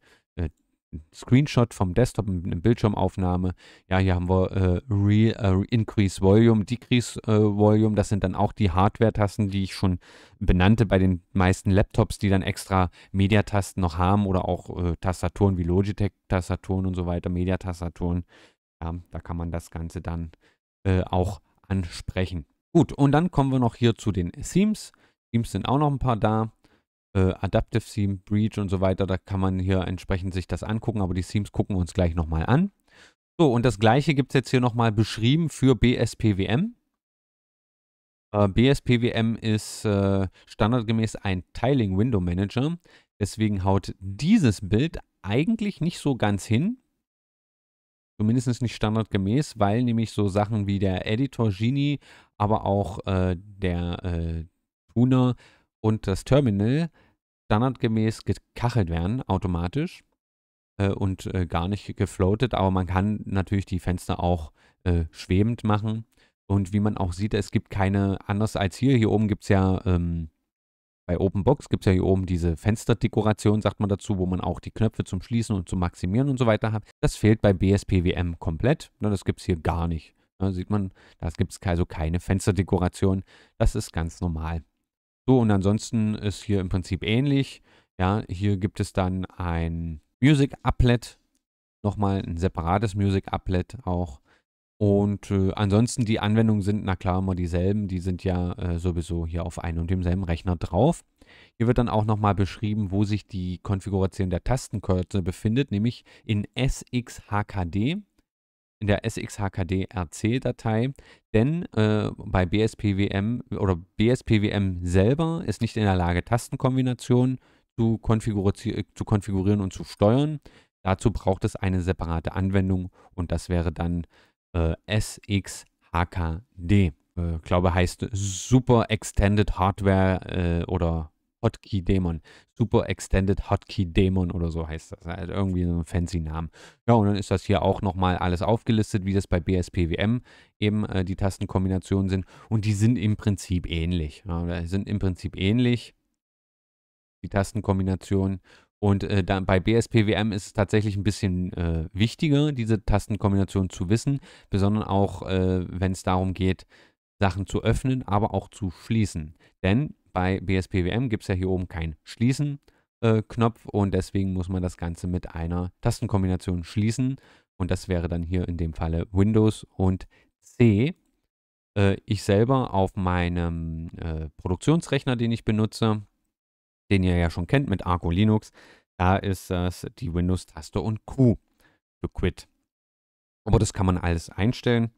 Screenshot vom Desktop mit einer Bildschirmaufnahme. Ja, hier haben wir äh, Real, äh, Increase Volume, Decrease äh, Volume. Das sind dann auch die Hardware-Tasten, die ich schon benannte bei den meisten Laptops, die dann extra Mediatasten noch haben oder auch äh, Tastaturen wie Logitech-Tastaturen und so weiter, Mediatastaturen. Ja, da kann man das Ganze dann äh, auch ansprechen. Gut, und dann kommen wir noch hier zu den Themes. Themes sind auch noch ein paar da äh, Adaptive Theme, Breach und so weiter. Da kann man hier entsprechend sich das angucken, aber die Themes gucken wir uns gleich nochmal an. So, und das gleiche gibt es jetzt hier nochmal beschrieben für BSPWM. Äh, BSPWM ist äh, standardgemäß ein Tiling Window Manager. Deswegen haut dieses Bild eigentlich nicht so ganz hin. Zumindest nicht standardgemäß, weil nämlich so Sachen wie der Editor Genie, aber auch äh, der äh, Tuner und das Terminal standardgemäß gekachelt werden, automatisch äh, und äh, gar nicht gefloatet, aber man kann natürlich die Fenster auch äh, schwebend machen. Und wie man auch sieht, es gibt keine, anders als hier, hier oben gibt es ja, ähm, bei OpenBox gibt es ja hier oben diese Fensterdekoration, sagt man dazu, wo man auch die Knöpfe zum Schließen und zum Maximieren und so weiter hat. Das fehlt bei BSPWM komplett, ne, das gibt es hier gar nicht. Da ne, sieht man, da gibt es also keine Fensterdekoration. Das ist ganz normal. So, und ansonsten ist hier im Prinzip ähnlich. Ja, hier gibt es dann ein Music Applet, nochmal ein separates Music Applet auch. Und äh, ansonsten die Anwendungen sind na klar immer dieselben, die sind ja äh, sowieso hier auf einem und demselben Rechner drauf. Hier wird dann auch nochmal beschrieben, wo sich die Konfiguration der Tastenkürze befindet, nämlich in SXHKD in der SXHKD-RC-Datei, denn äh, bei BSPWM oder BSPWM selber ist nicht in der Lage, Tastenkombinationen zu, zu konfigurieren und zu steuern. Dazu braucht es eine separate Anwendung und das wäre dann äh, SXHKD. Ich äh, glaube, heißt Super Extended Hardware äh, oder Hotkey-Dämon. Super Extended Hotkey-Dämon oder so heißt das. Also irgendwie so ein fancy Namen. Ja, und dann ist das hier auch nochmal alles aufgelistet, wie das bei BSPWM eben äh, die Tastenkombinationen sind. Und die sind im Prinzip ähnlich. Ja, sind im Prinzip ähnlich, die Tastenkombinationen. Und äh, dann bei BSPWM ist es tatsächlich ein bisschen äh, wichtiger, diese Tastenkombination zu wissen, besonders auch, äh, wenn es darum geht, Sachen zu öffnen, aber auch zu schließen. Denn bei BSPWM gibt es ja hier oben kein Schließen-Knopf äh, und deswegen muss man das Ganze mit einer Tastenkombination schließen. Und das wäre dann hier in dem Falle Windows und C. Äh, ich selber auf meinem äh, Produktionsrechner, den ich benutze, den ihr ja schon kennt mit Arco Linux, da ist das die Windows-Taste und Q für Quit. Aber das kann man alles einstellen.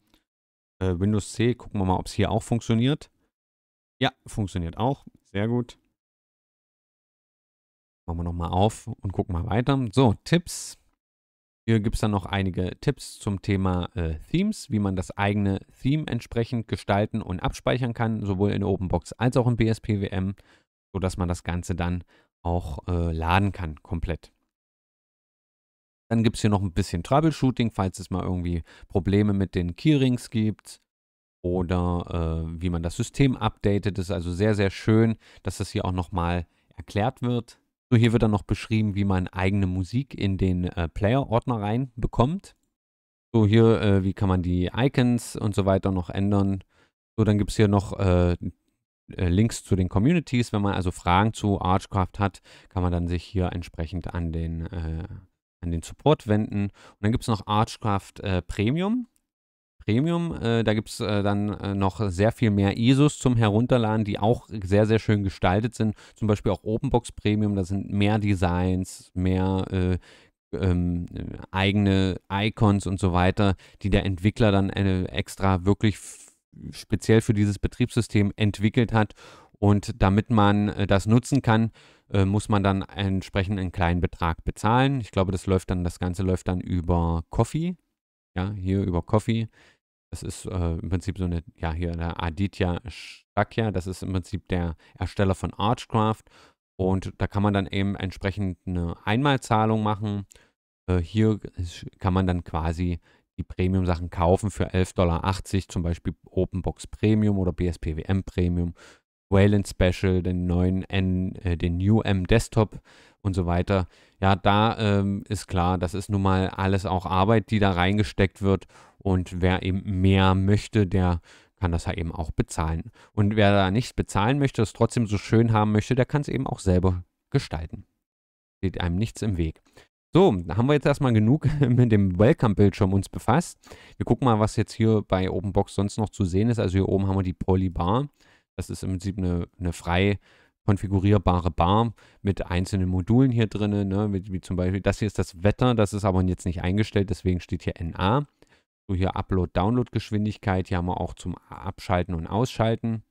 Äh, Windows C, gucken wir mal, ob es hier auch funktioniert. Ja, funktioniert auch. Sehr gut. Machen wir nochmal auf und gucken mal weiter. So, Tipps. Hier gibt es dann noch einige Tipps zum Thema äh, Themes, wie man das eigene Theme entsprechend gestalten und abspeichern kann, sowohl in OpenBox als auch in BSPWM, sodass man das Ganze dann auch äh, laden kann, komplett. Dann gibt es hier noch ein bisschen Troubleshooting, falls es mal irgendwie Probleme mit den Keyrings gibt oder äh, wie man das System updatet. Ist also sehr, sehr schön, dass das hier auch nochmal erklärt wird. So, hier wird dann noch beschrieben, wie man eigene Musik in den äh, Player-Ordner reinbekommt. So, hier, äh, wie kann man die Icons und so weiter noch ändern. So, dann gibt es hier noch äh, äh, Links zu den Communities. Wenn man also Fragen zu Archcraft hat, kann man dann sich hier entsprechend an den, äh, an den Support wenden. Und dann gibt es noch Archcraft äh, Premium. Premium. Äh, da gibt es äh, dann äh, noch sehr viel mehr ISOs zum Herunterladen, die auch sehr, sehr schön gestaltet sind. Zum Beispiel auch Openbox Premium, da sind mehr Designs, mehr äh, ähm, eigene Icons und so weiter, die der Entwickler dann extra wirklich speziell für dieses Betriebssystem entwickelt hat. Und damit man äh, das nutzen kann, äh, muss man dann entsprechend einen kleinen Betrag bezahlen. Ich glaube, das läuft dann, das Ganze läuft dann über Coffee. Ja, hier über Coffee. Das ist äh, im Prinzip so eine, ja, hier der Aditya Shakya, das ist im Prinzip der Ersteller von Archcraft. Und da kann man dann eben entsprechend eine Einmalzahlung machen. Äh, hier kann man dann quasi die Premium-Sachen kaufen für 11,80 Dollar, zum Beispiel Openbox Premium oder BSPWM Premium, Wayland Special, den neuen N, äh, den New M Desktop und so weiter. Ja, da ähm, ist klar, das ist nun mal alles auch Arbeit, die da reingesteckt wird. Und wer eben mehr möchte, der kann das ja eben auch bezahlen. Und wer da nicht bezahlen möchte, es trotzdem so schön haben möchte, der kann es eben auch selber gestalten. Steht einem nichts im Weg. So, da haben wir jetzt erstmal genug mit dem Welcome-Bildschirm uns befasst. Wir gucken mal, was jetzt hier bei OpenBox sonst noch zu sehen ist. Also hier oben haben wir die Polybar. Das ist im Prinzip eine, eine frei konfigurierbare Bar mit einzelnen Modulen hier drinnen, ne, mit, wie zum Beispiel, das hier ist das Wetter, das ist aber jetzt nicht eingestellt, deswegen steht hier NA. So hier Upload, Download Geschwindigkeit, hier haben wir auch zum Abschalten und Ausschalten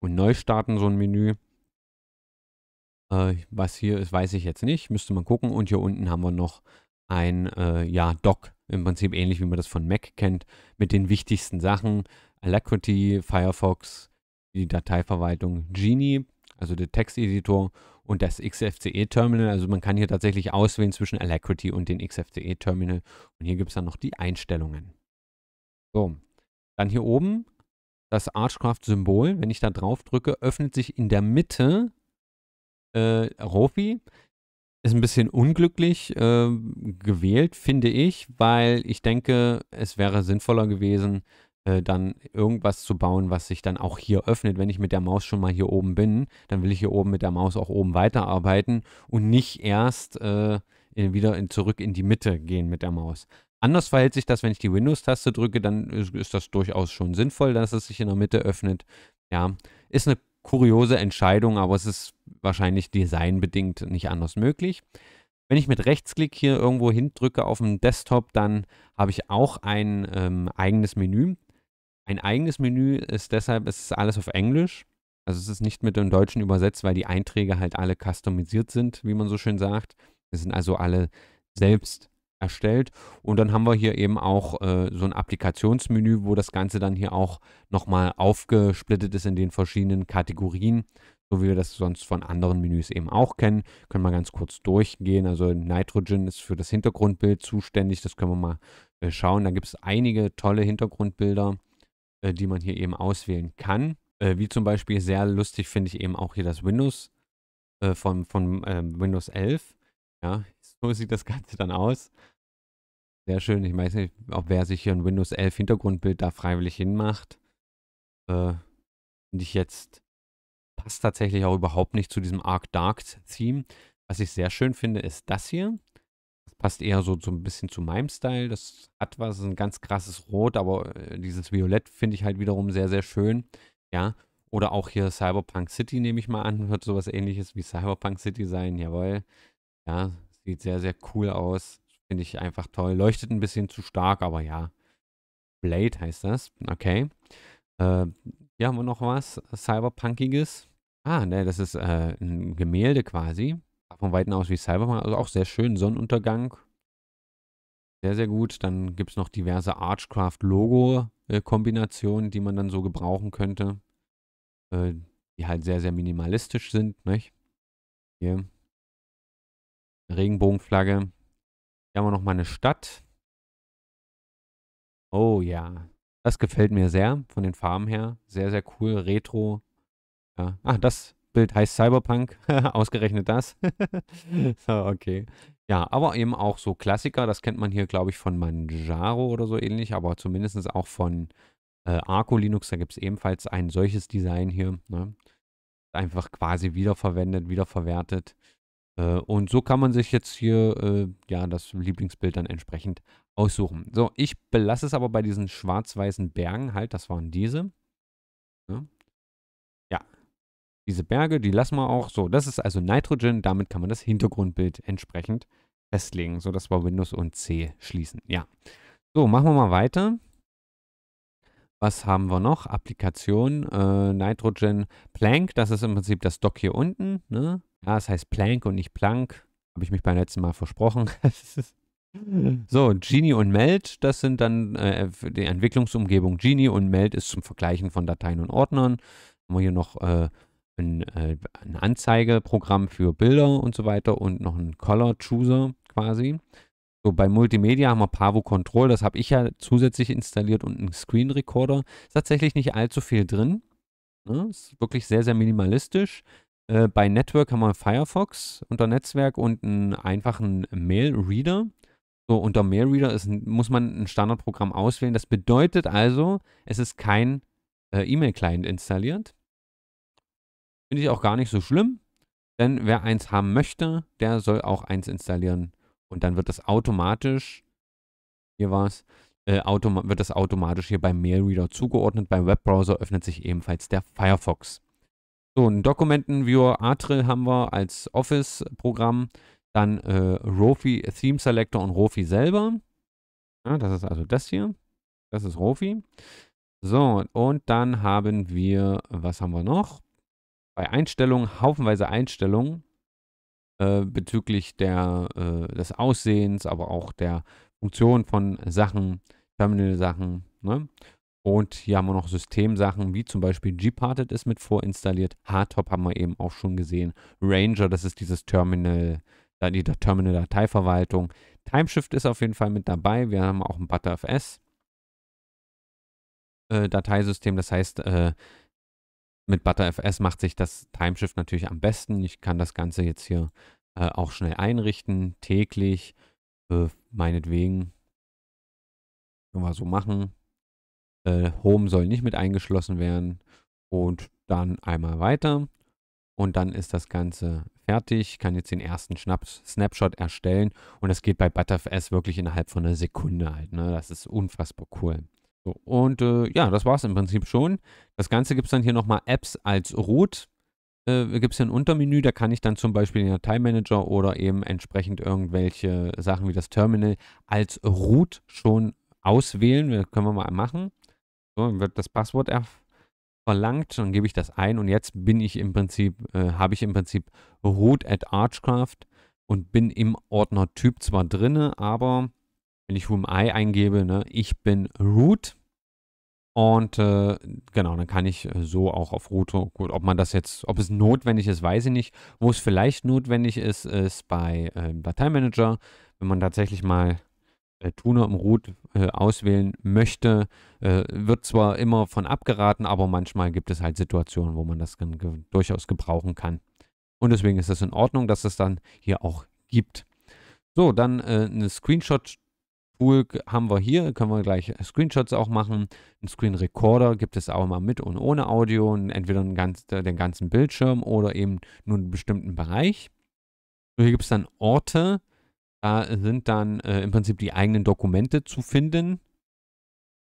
und Neustarten so ein Menü. Äh, was hier ist, weiß ich jetzt nicht, müsste man gucken. Und hier unten haben wir noch ein äh, ja, Dock, im Prinzip ähnlich wie man das von Mac kennt, mit den wichtigsten Sachen. Alacrity, Firefox, die Dateiverwaltung Genie also der Texteditor und das XFCE-Terminal. Also man kann hier tatsächlich auswählen zwischen Alacrity und den XFCE-Terminal. Und hier gibt es dann noch die Einstellungen. So, dann hier oben das Archcraft-Symbol. Wenn ich da drauf drücke, öffnet sich in der Mitte äh, Rofi. Ist ein bisschen unglücklich äh, gewählt, finde ich, weil ich denke, es wäre sinnvoller gewesen, äh, dann irgendwas zu bauen, was sich dann auch hier öffnet. Wenn ich mit der Maus schon mal hier oben bin, dann will ich hier oben mit der Maus auch oben weiterarbeiten und nicht erst äh, wieder in, zurück in die Mitte gehen mit der Maus. Anders verhält sich das, wenn ich die Windows-Taste drücke, dann ist, ist das durchaus schon sinnvoll, dass es sich in der Mitte öffnet. Ja, ist eine kuriose Entscheidung, aber es ist wahrscheinlich designbedingt nicht anders möglich. Wenn ich mit Rechtsklick hier irgendwo hin drücke auf dem Desktop, dann habe ich auch ein ähm, eigenes Menü. Ein eigenes Menü ist deshalb, es ist alles auf Englisch. Also es ist nicht mit dem Deutschen übersetzt, weil die Einträge halt alle customisiert sind, wie man so schön sagt. Es sind also alle selbst erstellt. Und dann haben wir hier eben auch äh, so ein Applikationsmenü, wo das Ganze dann hier auch nochmal aufgesplittet ist in den verschiedenen Kategorien, so wie wir das sonst von anderen Menüs eben auch kennen. Können wir ganz kurz durchgehen. Also Nitrogen ist für das Hintergrundbild zuständig. Das können wir mal äh, schauen. Da gibt es einige tolle Hintergrundbilder äh, die man hier eben auswählen kann. Äh, wie zum Beispiel sehr lustig finde ich eben auch hier das Windows äh, von, von ähm, Windows 11. Ja, so sieht das Ganze dann aus. Sehr schön. Ich weiß nicht, ob wer sich hier ein Windows 11 Hintergrundbild da freiwillig hinmacht. Äh, Finde ich jetzt, passt tatsächlich auch überhaupt nicht zu diesem Arc Dark Theme. Was ich sehr schön finde, ist das hier passt eher so, so ein bisschen zu meinem Style. Das hat was, ein ganz krasses Rot, aber äh, dieses Violett finde ich halt wiederum sehr, sehr schön. Ja, oder auch hier Cyberpunk City nehme ich mal an, wird sowas ähnliches wie Cyberpunk City sein, jawohl. Ja, sieht sehr, sehr cool aus. Finde ich einfach toll. Leuchtet ein bisschen zu stark, aber ja. Blade heißt das, okay. Äh, hier haben wir noch was Cyberpunkiges. Ah, ne, das ist äh, ein Gemälde quasi von Weitem aus wie Cyberpunk. Also auch sehr schön. Sonnenuntergang. Sehr, sehr gut. Dann gibt es noch diverse Archcraft-Logo-Kombinationen, die man dann so gebrauchen könnte. Äh, die halt sehr, sehr minimalistisch sind. Nicht? Hier. Regenbogenflagge. Hier haben wir nochmal eine Stadt. Oh ja. Das gefällt mir sehr, von den Farben her. Sehr, sehr cool. Retro. Ja. Ah, das Bild heißt Cyberpunk. Ausgerechnet das. so, okay. Ja, aber eben auch so Klassiker. Das kennt man hier, glaube ich, von Manjaro oder so ähnlich, aber zumindest auch von äh, Arco Linux. Da gibt es ebenfalls ein solches Design hier. Ne? Einfach quasi wiederverwendet, wiederverwertet. Äh, und so kann man sich jetzt hier äh, ja, das Lieblingsbild dann entsprechend aussuchen. So, ich belasse es aber bei diesen schwarz-weißen Bergen halt. Das waren diese. Diese Berge, die lassen wir auch so. Das ist also Nitrogen. Damit kann man das Hintergrundbild entsprechend festlegen, sodass wir Windows und C schließen. Ja. So, machen wir mal weiter. Was haben wir noch? Applikation, äh, Nitrogen, Plank. Das ist im Prinzip das Dock hier unten. Ne? Ja, es das heißt Plank und nicht Plank. Habe ich mich beim letzten Mal versprochen. so, Genie und Meld, das sind dann äh, die Entwicklungsumgebung Genie und Meld ist zum Vergleichen von Dateien und Ordnern. Haben wir hier noch äh, ein, äh, ein Anzeigeprogramm für Bilder und so weiter und noch ein Color Chooser quasi. So, bei Multimedia haben wir Pavo Control, das habe ich ja zusätzlich installiert und einen Screen Recorder. Ist tatsächlich nicht allzu viel drin. Ne? Ist wirklich sehr, sehr minimalistisch. Äh, bei Network haben wir Firefox unter Netzwerk und einen einfachen Mail Reader. So, unter Mail Reader ist, muss man ein Standardprogramm auswählen. Das bedeutet also, es ist kein äh, E-Mail-Client installiert. Finde ich auch gar nicht so schlimm, denn wer eins haben möchte, der soll auch eins installieren. Und dann wird das automatisch, hier war äh, wird das automatisch hier beim Mailreader zugeordnet. Beim Webbrowser öffnet sich ebenfalls der Firefox. So, ein Dokumentenviewer Atril haben wir als Office-Programm. Dann äh, Rofi Theme Selector und Rofi selber. Ja, das ist also das hier. Das ist Rofi. So, und dann haben wir, was haben wir noch? bei Einstellungen, haufenweise Einstellungen äh, bezüglich der, äh, des Aussehens, aber auch der Funktion von Sachen, Terminal-Sachen. Ne? Und hier haben wir noch Systemsachen, wie zum Beispiel Gparted ist mit vorinstalliert. Hardtop haben wir eben auch schon gesehen. Ranger, das ist dieses Terminal, die Terminal-Dateiverwaltung. Timeshift ist auf jeden Fall mit dabei. Wir haben auch ein ButterFS. Äh, Dateisystem, das heißt, äh, mit ButterFS macht sich das Timeshift natürlich am besten. Ich kann das Ganze jetzt hier äh, auch schnell einrichten, täglich, äh, meinetwegen. Können wir so machen. Äh, Home soll nicht mit eingeschlossen werden. Und dann einmal weiter. Und dann ist das Ganze fertig. Ich kann jetzt den ersten Schnaps Snapshot erstellen. Und das geht bei ButterFS wirklich innerhalb von einer Sekunde halt. Ne? Das ist unfassbar cool. So, und äh, ja, das war es im Prinzip schon. Das Ganze gibt es dann hier nochmal Apps als Root. Äh, gibt es hier ein Untermenü, da kann ich dann zum Beispiel den Dateimanager oder eben entsprechend irgendwelche Sachen wie das Terminal als Root schon auswählen. Das können wir mal machen. So, dann wird das Passwort verlangt, dann gebe ich das ein und jetzt bin ich im Prinzip, äh, habe ich im Prinzip root at Archcraft und bin im Ordner Typ zwar drinne, aber wenn ich whom I eingebe, ne, ich bin root. Und äh, genau, dann kann ich äh, so auch auf Route, oh, gut, ob man das jetzt, ob es notwendig ist, weiß ich nicht. Wo es vielleicht notwendig ist, ist bei äh, Dateimanager, wenn man tatsächlich mal äh, Tuner im Root äh, auswählen möchte, äh, wird zwar immer von abgeraten, aber manchmal gibt es halt Situationen, wo man das ge durchaus gebrauchen kann. Und deswegen ist es in Ordnung, dass es dann hier auch gibt. So, dann äh, eine Screenshot Tool haben wir hier, können wir gleich äh, Screenshots auch machen. Ein Screen Recorder gibt es auch mal mit und ohne Audio, entweder ganz, äh, den ganzen Bildschirm oder eben nur einen bestimmten Bereich. hier gibt es dann Orte, da sind dann äh, im Prinzip die eigenen Dokumente zu finden.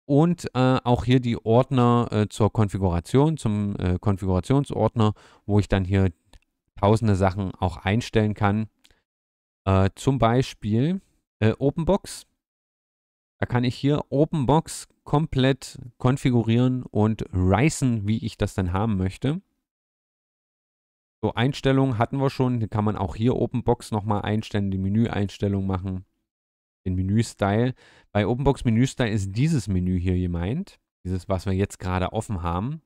Und äh, auch hier die Ordner äh, zur Konfiguration, zum äh, Konfigurationsordner, wo ich dann hier tausende Sachen auch einstellen kann. zum Beispiel OpenBox da kann ich hier OpenBox komplett konfigurieren und reißen, wie ich das dann haben möchte. So, Einstellungen hatten wir schon. Die kann man auch hier OpenBox nochmal einstellen, die Menüeinstellung machen, den Menü-Style. Bei OpenBox Menü-Style ist dieses Menü hier gemeint. Dieses, was wir jetzt gerade offen haben.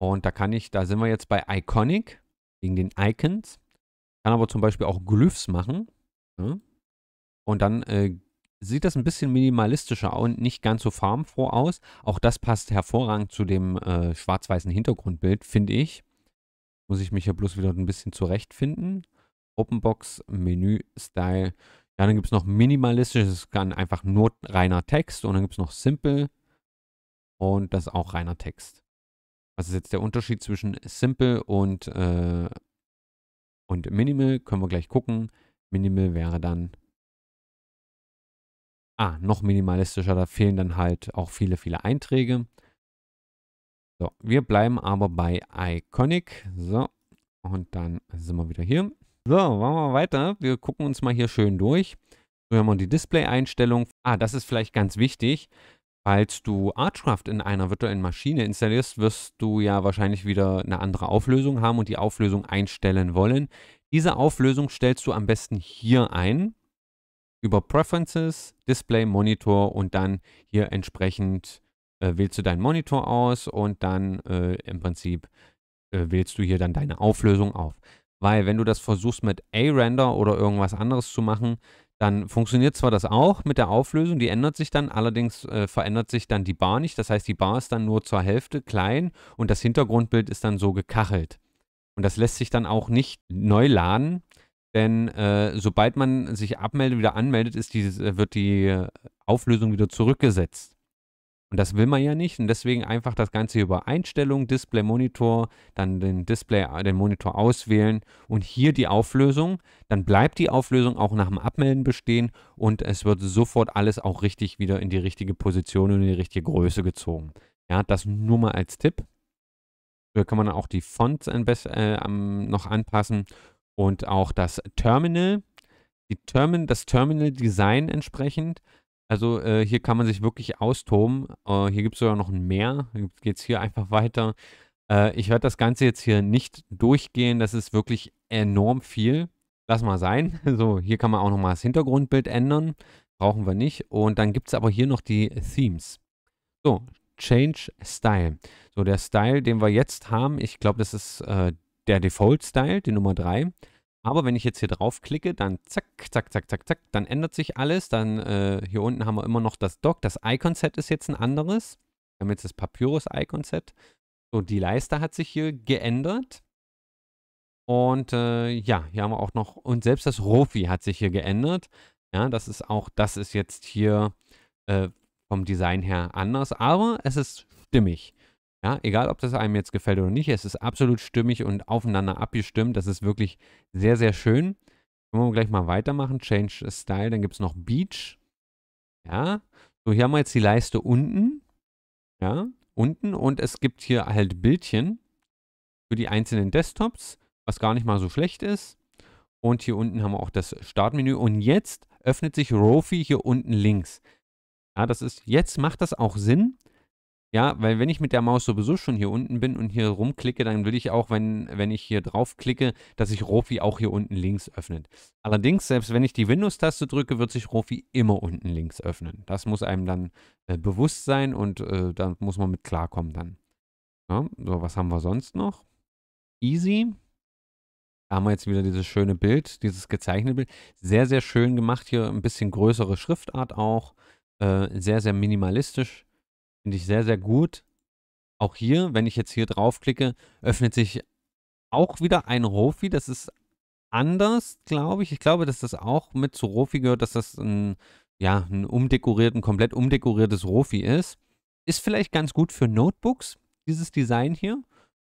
Und da kann ich, da sind wir jetzt bei Iconic, wegen den Icons. Kann aber zum Beispiel auch Glyphs machen. Ne? Und dann äh, sieht das ein bisschen minimalistischer und nicht ganz so farbenfroh aus. Auch das passt hervorragend zu dem äh, schwarz-weißen Hintergrundbild, finde ich. Muss ich mich ja bloß wieder ein bisschen zurechtfinden. Openbox, Menü, Style. Ja, dann gibt es noch minimalistisch, das kann einfach nur reiner Text. Und dann gibt es noch Simple und das ist auch reiner Text. Was ist jetzt der Unterschied zwischen Simple und, äh, und Minimal? Können wir gleich gucken. Minimal wäre dann Ah, noch minimalistischer, da fehlen dann halt auch viele, viele Einträge. So, wir bleiben aber bei Iconic. So, und dann sind wir wieder hier. So, machen wir weiter. Wir gucken uns mal hier schön durch. So haben wir die Display-Einstellung. Ah, das ist vielleicht ganz wichtig. Falls du Artcraft in einer virtuellen Maschine installierst, wirst du ja wahrscheinlich wieder eine andere Auflösung haben und die Auflösung einstellen wollen. Diese Auflösung stellst du am besten hier ein über Preferences, Display, Monitor und dann hier entsprechend äh, wählst du deinen Monitor aus und dann äh, im Prinzip äh, wählst du hier dann deine Auflösung auf. Weil wenn du das versuchst mit A-Render oder irgendwas anderes zu machen, dann funktioniert zwar das auch mit der Auflösung, die ändert sich dann, allerdings äh, verändert sich dann die Bar nicht. Das heißt, die Bar ist dann nur zur Hälfte klein und das Hintergrundbild ist dann so gekachelt. Und das lässt sich dann auch nicht neu laden, denn äh, sobald man sich abmeldet, wieder anmeldet, ist dieses, äh, wird die Auflösung wieder zurückgesetzt. Und das will man ja nicht. Und deswegen einfach das Ganze über Einstellungen, Display, Monitor, dann den Display, äh, den Monitor auswählen und hier die Auflösung. Dann bleibt die Auflösung auch nach dem Abmelden bestehen und es wird sofort alles auch richtig wieder in die richtige Position und in die richtige Größe gezogen. Ja, das nur mal als Tipp. Da kann man auch die Fonts äh, noch anpassen und auch das Terminal, die Termin, das Terminal-Design entsprechend. Also äh, hier kann man sich wirklich austoben. Äh, hier gibt es sogar noch ein Meer. Geht es hier einfach weiter. Äh, ich werde das Ganze jetzt hier nicht durchgehen. Das ist wirklich enorm viel. Lass mal sein. So, hier kann man auch nochmal das Hintergrundbild ändern. Brauchen wir nicht. Und dann gibt es aber hier noch die Themes. So, Change Style. So, der Style, den wir jetzt haben, ich glaube, das ist äh, der Default-Style, die Nummer 3. Aber wenn ich jetzt hier drauf klicke, dann zack, zack, zack, zack, zack, dann ändert sich alles. Dann äh, hier unten haben wir immer noch das Dock. Das Icon-Set ist jetzt ein anderes. Wir haben jetzt das Papyrus-Icon-Set. So, die Leiste hat sich hier geändert. Und äh, ja, hier haben wir auch noch, und selbst das Rofi hat sich hier geändert. Ja, das ist auch, das ist jetzt hier äh, vom Design her anders, aber es ist stimmig. Ja, egal ob das einem jetzt gefällt oder nicht, es ist absolut stimmig und aufeinander abgestimmt. Das ist wirklich sehr, sehr schön. Können wir gleich mal weitermachen. Change Style, dann gibt es noch Beach. Ja, so hier haben wir jetzt die Leiste unten. Ja, unten und es gibt hier halt Bildchen für die einzelnen Desktops, was gar nicht mal so schlecht ist. Und hier unten haben wir auch das Startmenü und jetzt öffnet sich Rofi hier unten links. Ja, das ist, jetzt macht das auch Sinn, ja, weil wenn ich mit der Maus sowieso schon hier unten bin und hier rumklicke, dann will ich auch, wenn, wenn ich hier draufklicke, dass sich Rofi auch hier unten links öffnet. Allerdings, selbst wenn ich die Windows-Taste drücke, wird sich Rofi immer unten links öffnen. Das muss einem dann äh, bewusst sein und äh, da muss man mit klarkommen dann. Ja, so, was haben wir sonst noch? Easy. Da haben wir jetzt wieder dieses schöne Bild, dieses gezeichnete Bild. Sehr, sehr schön gemacht hier, ein bisschen größere Schriftart auch. Äh, sehr, sehr minimalistisch Finde ich sehr, sehr gut. Auch hier, wenn ich jetzt hier draufklicke, öffnet sich auch wieder ein Rofi. Das ist anders, glaube ich. Ich glaube, dass das auch mit zu Rofi gehört, dass das ein, ja, ein umdekoriert, ein komplett umdekoriertes Rofi ist. Ist vielleicht ganz gut für Notebooks, dieses Design hier.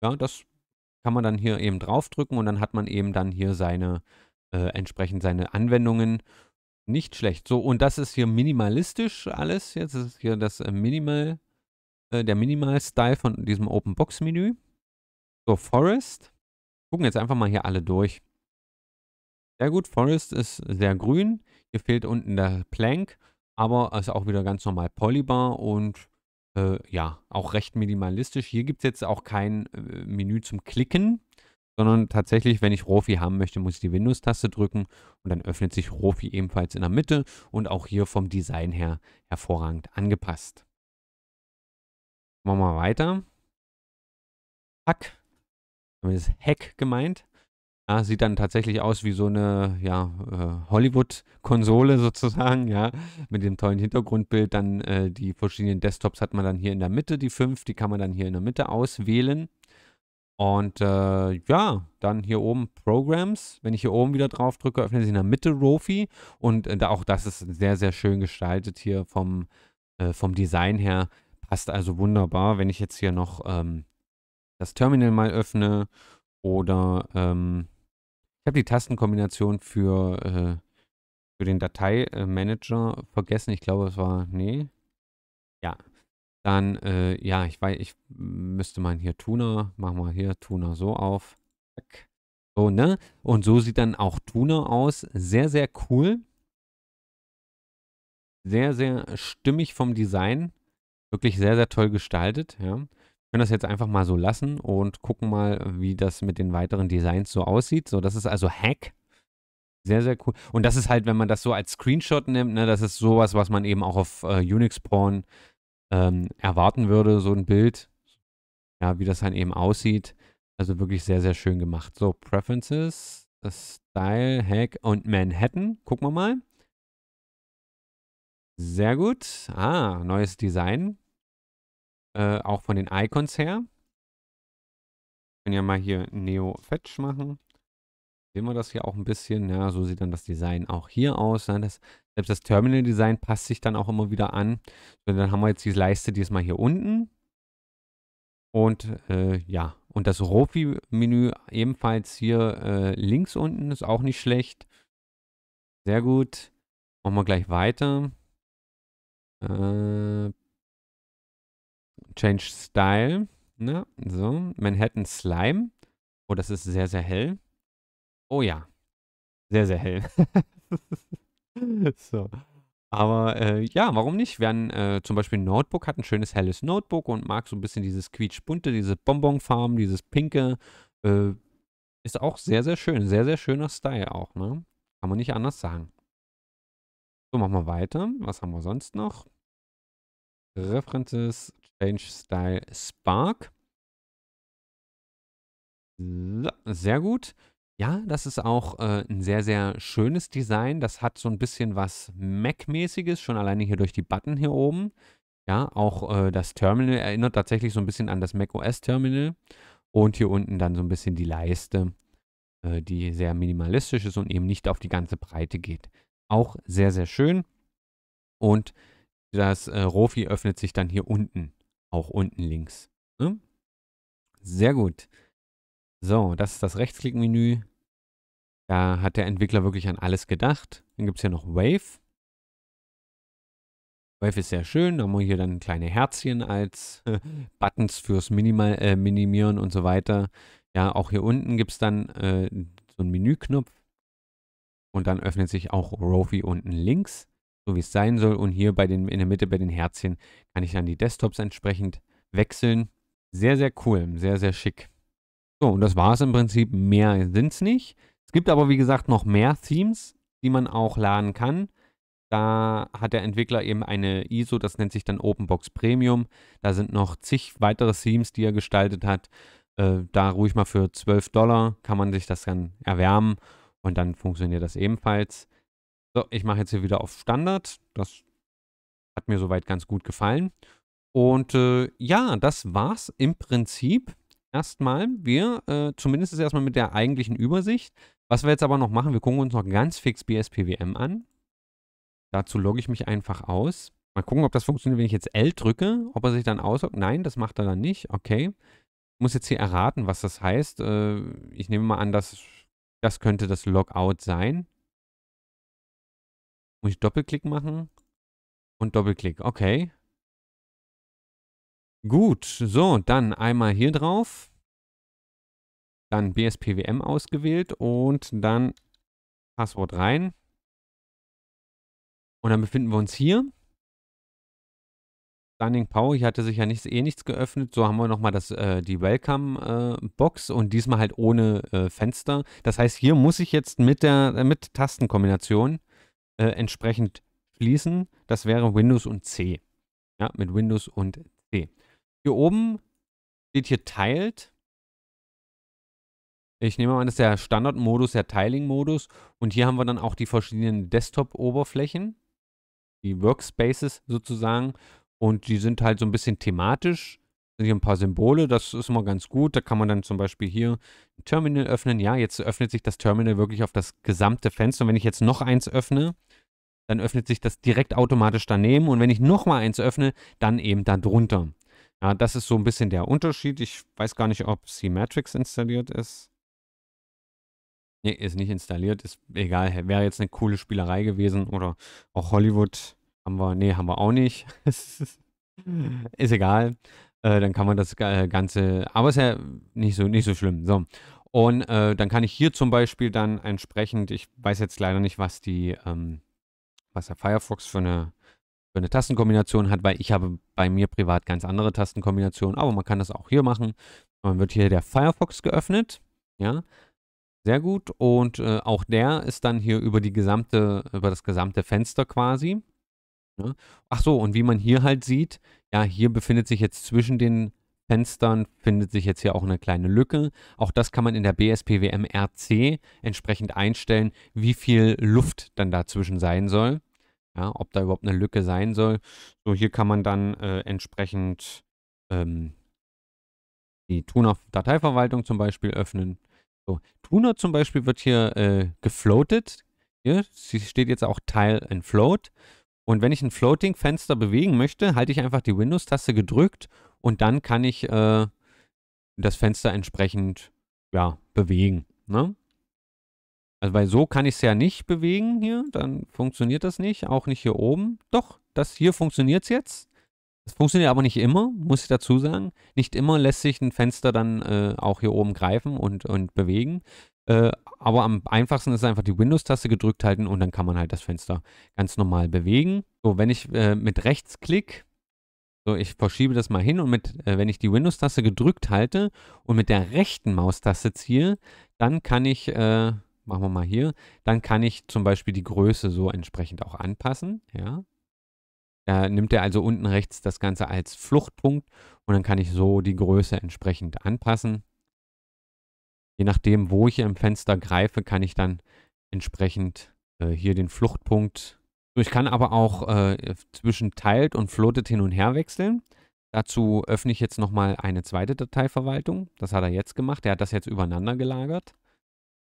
Ja, das kann man dann hier eben draufdrücken und dann hat man eben dann hier seine, äh, entsprechend seine Anwendungen nicht schlecht. So, und das ist hier minimalistisch alles. Jetzt ist hier das äh, Minimal, äh, der Minimal-Style von diesem Open-Box-Menü. So, Forest. Gucken jetzt einfach mal hier alle durch. Sehr gut, Forest ist sehr grün. Hier fehlt unten der Plank, aber ist auch wieder ganz normal Polybar und äh, ja, auch recht minimalistisch. Hier gibt es jetzt auch kein äh, Menü zum Klicken sondern tatsächlich, wenn ich Rofi haben möchte, muss ich die Windows-Taste drücken und dann öffnet sich Rofi ebenfalls in der Mitte und auch hier vom Design her hervorragend angepasst. Machen wir mal weiter. Hack. Damit ist Hack gemeint. Ja, sieht dann tatsächlich aus wie so eine ja, äh, Hollywood-Konsole sozusagen, ja, mit dem tollen Hintergrundbild. Dann äh, die verschiedenen Desktops hat man dann hier in der Mitte, die fünf, die kann man dann hier in der Mitte auswählen. Und äh, ja, dann hier oben Programs. Wenn ich hier oben wieder drauf drücke, öffnet sich in der Mitte Rofi. Und äh, auch das ist sehr, sehr schön gestaltet hier vom, äh, vom Design her. Passt also wunderbar. Wenn ich jetzt hier noch ähm, das Terminal mal öffne oder ähm, ich habe die Tastenkombination für, äh, für den Dateimanager vergessen. Ich glaube, es war, nee. Ja, dann, äh, ja, ich weiß, ich müsste mal hier Tuna, machen wir hier Tuna so auf. So, ne? Und so sieht dann auch Tuna aus. Sehr, sehr cool. Sehr, sehr stimmig vom Design. Wirklich sehr, sehr toll gestaltet, ja. Wir können das jetzt einfach mal so lassen und gucken mal, wie das mit den weiteren Designs so aussieht. So, das ist also Hack. Sehr, sehr cool. Und das ist halt, wenn man das so als Screenshot nimmt, ne, das ist sowas, was man eben auch auf äh, Unix-Porn ähm, erwarten würde, so ein Bild, ja, wie das dann eben aussieht. Also wirklich sehr, sehr schön gemacht. So, Preferences, äh, Style, Hack und Manhattan. Gucken wir mal. Sehr gut. Ah, neues Design. Äh, auch von den Icons her. Können ja mal hier Neo Fetch machen sehen wir das hier auch ein bisschen. Ja, so sieht dann das Design auch hier aus. Ja, das, selbst das Terminal-Design passt sich dann auch immer wieder an. So, dann haben wir jetzt die Leiste diesmal hier unten. Und äh, ja, und das Rofi-Menü ebenfalls hier äh, links unten ist auch nicht schlecht. Sehr gut. Machen wir gleich weiter. Äh, Change Style. Na, ne, so, Manhattan Slime. Oh, das ist sehr, sehr hell. Oh ja. Sehr, sehr hell. so. Aber äh, ja, warum nicht? Wenn äh, zum Beispiel ein Notebook hat ein schönes helles Notebook und mag so ein bisschen dieses quietschbunte, diese Bonbonfarben, dieses pinke, äh, ist auch sehr, sehr schön. Sehr, sehr schöner Style auch, ne? Kann man nicht anders sagen. So, machen wir weiter. Was haben wir sonst noch? References, Change Style, Spark. So, sehr gut. Ja, das ist auch äh, ein sehr, sehr schönes Design. Das hat so ein bisschen was Mac-mäßiges, schon alleine hier durch die Button hier oben. Ja, auch äh, das Terminal erinnert tatsächlich so ein bisschen an das macOS-Terminal. Und hier unten dann so ein bisschen die Leiste, äh, die sehr minimalistisch ist und eben nicht auf die ganze Breite geht. Auch sehr, sehr schön. Und das äh, Rofi öffnet sich dann hier unten, auch unten links. Ne? Sehr gut. So, das ist das Rechtsklickmenü. Da hat der Entwickler wirklich an alles gedacht. Dann gibt es hier noch Wave. Wave ist sehr schön. Da haben wir hier dann kleine Herzchen als äh, Buttons fürs Minimal, äh, Minimieren und so weiter. Ja, auch hier unten gibt es dann äh, so einen Menüknopf. Und dann öffnet sich auch Rofi unten links, so wie es sein soll. Und hier bei den, in der Mitte bei den Herzchen kann ich dann die Desktops entsprechend wechseln. Sehr, sehr cool. Sehr, sehr schick. So, und das war es im Prinzip. Mehr sind es nicht. Es gibt aber, wie gesagt, noch mehr Themes, die man auch laden kann. Da hat der Entwickler eben eine ISO, das nennt sich dann Openbox Premium. Da sind noch zig weitere Themes, die er gestaltet hat. Äh, da ruhig mal für 12 Dollar kann man sich das dann erwärmen und dann funktioniert das ebenfalls. So, ich mache jetzt hier wieder auf Standard. Das hat mir soweit ganz gut gefallen. Und äh, ja, das war's im Prinzip erstmal. Wir, äh, zumindest erstmal mit der eigentlichen Übersicht. Was wir jetzt aber noch machen, wir gucken uns noch ganz fix BSPWM an. Dazu logge ich mich einfach aus. Mal gucken, ob das funktioniert, wenn ich jetzt L drücke, ob er sich dann ausloggt. Nein, das macht er dann nicht. Okay. Ich muss jetzt hier erraten, was das heißt. Äh, ich nehme mal an, dass das könnte das Logout sein. Muss ich Doppelklick machen? Und Doppelklick, okay. Gut, so, dann einmal hier drauf. Dann BSPWM ausgewählt und dann Passwort rein. Und dann befinden wir uns hier. Stunning Power, hier hatte sich ja nichts, eh nichts geöffnet. So haben wir nochmal äh, die Welcome-Box äh, und diesmal halt ohne äh, Fenster. Das heißt, hier muss ich jetzt mit der äh, mit Tastenkombination äh, entsprechend schließen. Das wäre Windows und C. Ja, mit Windows und C. Hier oben steht hier Teilt. Ich nehme an, das ist der Standardmodus, der Tiling-Modus. Und hier haben wir dann auch die verschiedenen Desktop-Oberflächen, die Workspaces sozusagen. Und die sind halt so ein bisschen thematisch. Sind hier ein paar Symbole, das ist immer ganz gut. Da kann man dann zum Beispiel hier ein Terminal öffnen. Ja, jetzt öffnet sich das Terminal wirklich auf das gesamte Fenster. Und wenn ich jetzt noch eins öffne, dann öffnet sich das direkt automatisch daneben. Und wenn ich noch mal eins öffne, dann eben darunter. Ja, das ist so ein bisschen der Unterschied. Ich weiß gar nicht, ob C-Matrix installiert ist. Nee, ist nicht installiert, ist egal. Wäre jetzt eine coole Spielerei gewesen oder auch Hollywood haben wir, nee, haben wir auch nicht. ist egal. Äh, dann kann man das äh, Ganze, aber ist ja nicht so, nicht so schlimm. So. Und äh, dann kann ich hier zum Beispiel dann entsprechend, ich weiß jetzt leider nicht, was die, ähm, was der Firefox für eine für eine Tastenkombination hat, weil ich habe bei mir privat ganz andere Tastenkombinationen, aber man kann das auch hier machen. Man wird hier der Firefox geöffnet, ja, sehr gut und äh, auch der ist dann hier über die gesamte, über das gesamte Fenster quasi. Ja. Ach so, und wie man hier halt sieht, ja, hier befindet sich jetzt zwischen den Fenstern findet sich jetzt hier auch eine kleine Lücke. Auch das kann man in der BSPWM RC entsprechend einstellen, wie viel Luft dann dazwischen sein soll ja, ob da überhaupt eine Lücke sein soll. So, hier kann man dann äh, entsprechend ähm, die tuner dateiverwaltung zum Beispiel öffnen. So, Tuna zum Beispiel wird hier äh, gefloatet. Hier steht jetzt auch Tile and Float. Und wenn ich ein Floating-Fenster bewegen möchte, halte ich einfach die Windows-Taste gedrückt und dann kann ich äh, das Fenster entsprechend ja, bewegen. Ne? Also weil so kann ich es ja nicht bewegen hier, dann funktioniert das nicht, auch nicht hier oben. Doch, das hier funktioniert es jetzt. Das funktioniert aber nicht immer, muss ich dazu sagen. Nicht immer lässt sich ein Fenster dann äh, auch hier oben greifen und, und bewegen. Äh, aber am einfachsten ist einfach die Windows-Taste gedrückt halten und dann kann man halt das Fenster ganz normal bewegen. So, wenn ich äh, mit Rechtsklick, so ich verschiebe das mal hin und mit, äh, wenn ich die Windows-Taste gedrückt halte und mit der rechten Maustaste ziehe, dann kann ich äh, machen wir mal hier, dann kann ich zum Beispiel die Größe so entsprechend auch anpassen, ja. Da nimmt er also unten rechts das Ganze als Fluchtpunkt und dann kann ich so die Größe entsprechend anpassen. Je nachdem, wo ich im Fenster greife, kann ich dann entsprechend äh, hier den Fluchtpunkt. ich kann aber auch äh, zwischen teilt und floated hin und her wechseln. Dazu öffne ich jetzt nochmal eine zweite Dateiverwaltung. Das hat er jetzt gemacht. Er hat das jetzt übereinander gelagert.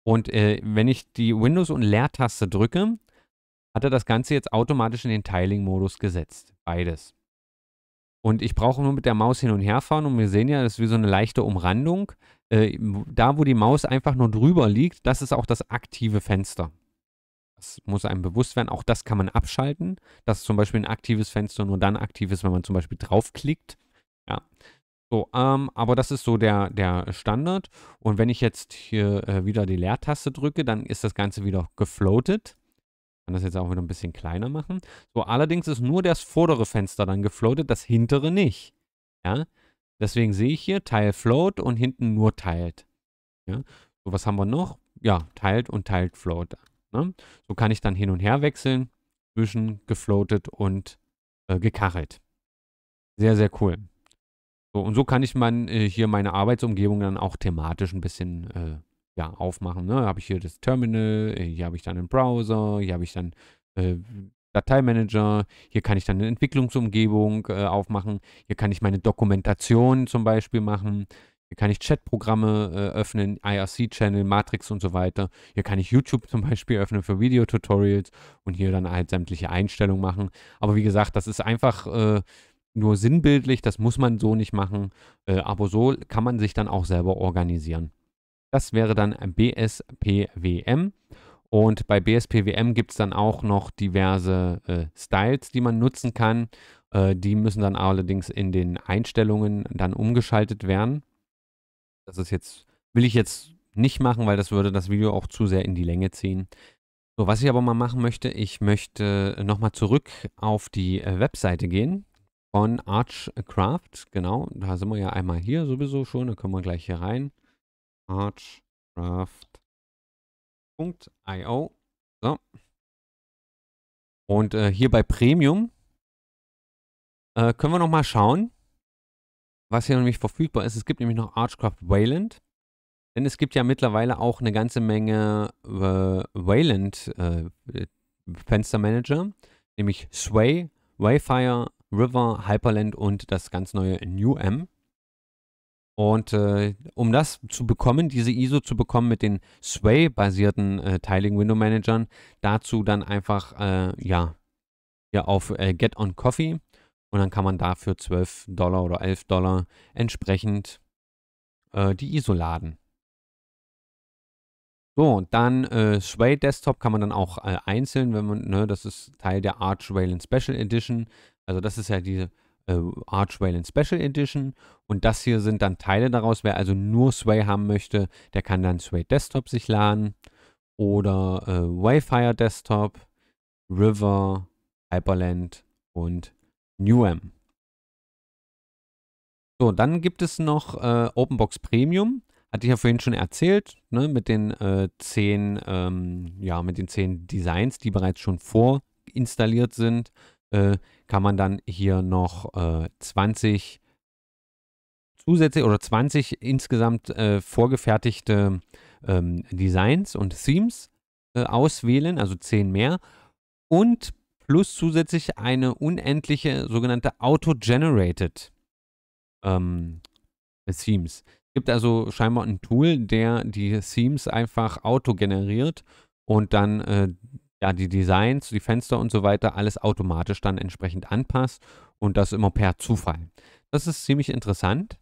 Und äh, wenn ich die Windows- und Leertaste drücke, hat er das Ganze jetzt automatisch in den Tiling-Modus gesetzt. Beides. Und ich brauche nur mit der Maus hin und her fahren und wir sehen ja, das ist wie so eine leichte Umrandung. Äh, da, wo die Maus einfach nur drüber liegt, das ist auch das aktive Fenster. Das muss einem bewusst werden. Auch das kann man abschalten. Das ist zum Beispiel ein aktives Fenster nur dann aktiv ist, wenn man zum Beispiel draufklickt. Ja. So, ähm, aber das ist so der, der Standard. Und wenn ich jetzt hier äh, wieder die Leertaste drücke, dann ist das Ganze wieder gefloatet. Ich kann das jetzt auch wieder ein bisschen kleiner machen. So, allerdings ist nur das vordere Fenster dann gefloatet, das hintere nicht. Ja, deswegen sehe ich hier Teil float und hinten nur teilt. Ja, so was haben wir noch? Ja, teilt und teilt float. Ne? So kann ich dann hin und her wechseln zwischen gefloatet und äh, gekachelt. Sehr, sehr cool. So, und so kann ich man äh, hier meine Arbeitsumgebung dann auch thematisch ein bisschen äh, ja, aufmachen. Ne? Habe ich hier das Terminal, äh, hier habe ich dann einen Browser, hier habe ich dann äh, Dateimanager, hier kann ich dann eine Entwicklungsumgebung äh, aufmachen, hier kann ich meine Dokumentation zum Beispiel machen, hier kann ich Chatprogramme äh, öffnen, IRC-Channel, Matrix und so weiter. Hier kann ich YouTube zum Beispiel öffnen für Videotutorials und hier dann halt sämtliche Einstellungen machen. Aber wie gesagt, das ist einfach äh, nur sinnbildlich, das muss man so nicht machen, äh, aber so kann man sich dann auch selber organisieren. Das wäre dann BSPWM. Und bei BSPWM gibt es dann auch noch diverse äh, Styles, die man nutzen kann. Äh, die müssen dann allerdings in den Einstellungen dann umgeschaltet werden. Das ist jetzt, will ich jetzt nicht machen, weil das würde das Video auch zu sehr in die Länge ziehen. So, was ich aber mal machen möchte, ich möchte nochmal zurück auf die äh, Webseite gehen von Archcraft, genau. Da sind wir ja einmal hier sowieso schon. Da können wir gleich hier rein. Archcraft.io. So. Und äh, hier bei Premium äh, können wir nochmal schauen, was hier nämlich verfügbar ist. Es gibt nämlich noch Archcraft Wayland. Denn es gibt ja mittlerweile auch eine ganze Menge äh, Wayland äh, Fenstermanager, nämlich Sway, Wayfire, River, Hyperland und das ganz neue New M. Und äh, um das zu bekommen, diese ISO zu bekommen mit den Sway-basierten äh, Tiling Window Managern, dazu dann einfach, äh, ja, hier auf äh, Get on Coffee und dann kann man dafür 12 Dollar oder 11 Dollar entsprechend äh, die ISO laden. So, dann äh, Sway Desktop kann man dann auch äh, einzeln, wenn man, ne, das ist Teil der Arch Rail Special Edition. Also das ist ja die äh, Arch Wayland Special Edition und das hier sind dann Teile daraus. Wer also nur Sway haben möchte, der kann dann Sway Desktop sich laden oder äh, Wayfire Desktop, River, Hyperland und Newam. So, dann gibt es noch äh, OpenBox Premium. Hatte ich ja vorhin schon erzählt, ne, mit den äh, zehn, ähm, ja, mit den zehn Designs, die bereits schon vorinstalliert sind äh, kann man dann hier noch äh, 20 zusätzliche oder 20 insgesamt äh, vorgefertigte ähm, Designs und Themes äh, auswählen, also 10 mehr. Und plus zusätzlich eine unendliche sogenannte Auto-Generated ähm, Themes. Es gibt also scheinbar ein Tool, der die Themes einfach auto generiert und dann äh, ja, die Designs, die Fenster und so weiter, alles automatisch dann entsprechend anpasst und das immer per Zufall. Das ist ziemlich interessant.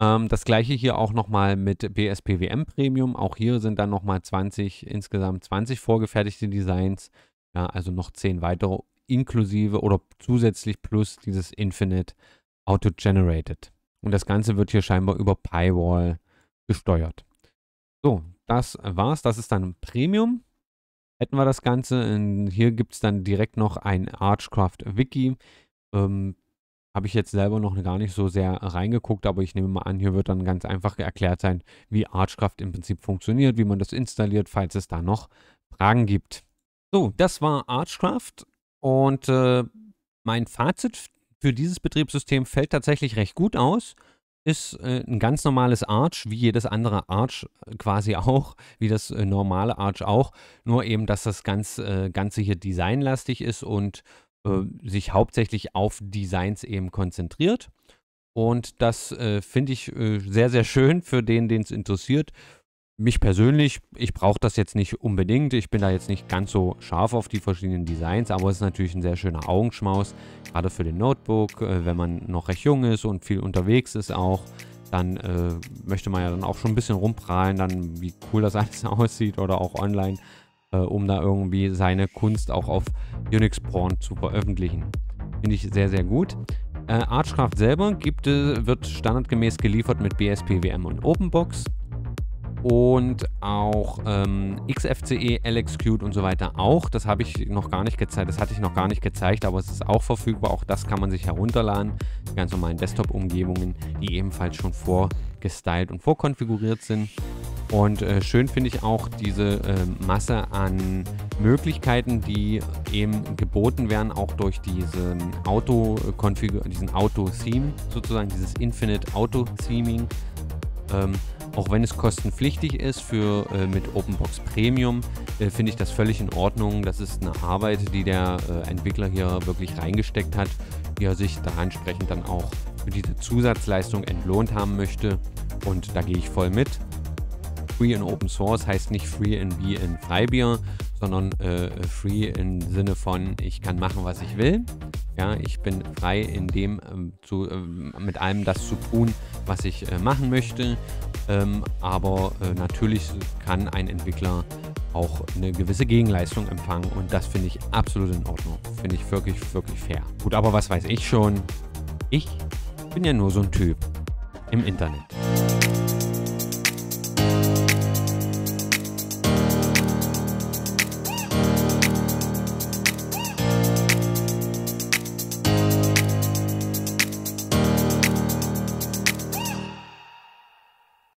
Ähm, das gleiche hier auch nochmal mit BSPWM Premium. Auch hier sind dann nochmal 20, insgesamt 20 vorgefertigte Designs. Ja, also noch 10 weitere inklusive oder zusätzlich plus dieses Infinite Auto-Generated. Und das Ganze wird hier scheinbar über Pywall gesteuert. So, das war's. Das ist dann Premium hätten wir das Ganze. Und ähm, hier gibt es dann direkt noch ein Archcraft-Wiki. Ähm, habe ich jetzt selber noch gar nicht so sehr reingeguckt, aber ich nehme mal an, hier wird dann ganz einfach erklärt sein, wie Archcraft im Prinzip funktioniert, wie man das installiert, falls es da noch Fragen gibt. So, das war Archcraft und äh, mein Fazit für dieses Betriebssystem fällt tatsächlich recht gut aus. Ist äh, ein ganz normales Arch, wie jedes andere Arch äh, quasi auch, wie das äh, normale Arch auch. Nur eben, dass das ganz, äh, Ganze hier designlastig ist und äh, sich hauptsächlich auf Designs eben konzentriert. Und das äh, finde ich sehr, sehr schön für den, den es interessiert mich persönlich, ich brauche das jetzt nicht unbedingt. Ich bin da jetzt nicht ganz so scharf auf die verschiedenen Designs, aber es ist natürlich ein sehr schöner Augenschmaus, gerade für den Notebook, äh, wenn man noch recht jung ist und viel unterwegs ist auch. Dann äh, möchte man ja dann auch schon ein bisschen rumprahlen, dann wie cool das alles aussieht oder auch online, äh, um da irgendwie seine Kunst auch auf Unix-Porn zu veröffentlichen. Finde ich sehr, sehr gut. Äh, Archcraft selber gibt, äh, wird standardgemäß geliefert mit BSPWM und OpenBox und auch ähm, XFCE, LXQt und so weiter auch. Das habe ich noch gar nicht gezeigt, das hatte ich noch gar nicht gezeigt, aber es ist auch verfügbar. Auch das kann man sich herunterladen. Die ganz normalen Desktop-Umgebungen, die ebenfalls schon vorgestylt und vorkonfiguriert sind. Und äh, schön finde ich auch diese äh, Masse an Möglichkeiten, die eben geboten werden, auch durch diesen Auto äh, diesen Auto-Theme sozusagen, dieses Infinite Auto-Theming. Ähm, auch wenn es kostenpflichtig ist für äh, mit OpenBox Premium, äh, finde ich das völlig in Ordnung. Das ist eine Arbeit, die der äh, Entwickler hier wirklich reingesteckt hat, die er sich da entsprechend dann auch für diese Zusatzleistung entlohnt haben möchte. Und da gehe ich voll mit. Free in Open Source heißt nicht Free in wie in Freibier, sondern äh, Free im Sinne von ich kann machen, was ich will. Ja, ich bin frei in dem, ähm, zu, ähm, mit allem das zu tun, was ich äh, machen möchte. Ähm, aber äh, natürlich kann ein Entwickler auch eine gewisse Gegenleistung empfangen und das finde ich absolut in Ordnung. Finde ich wirklich, wirklich fair. Gut, aber was weiß ich schon? Ich bin ja nur so ein Typ im Internet.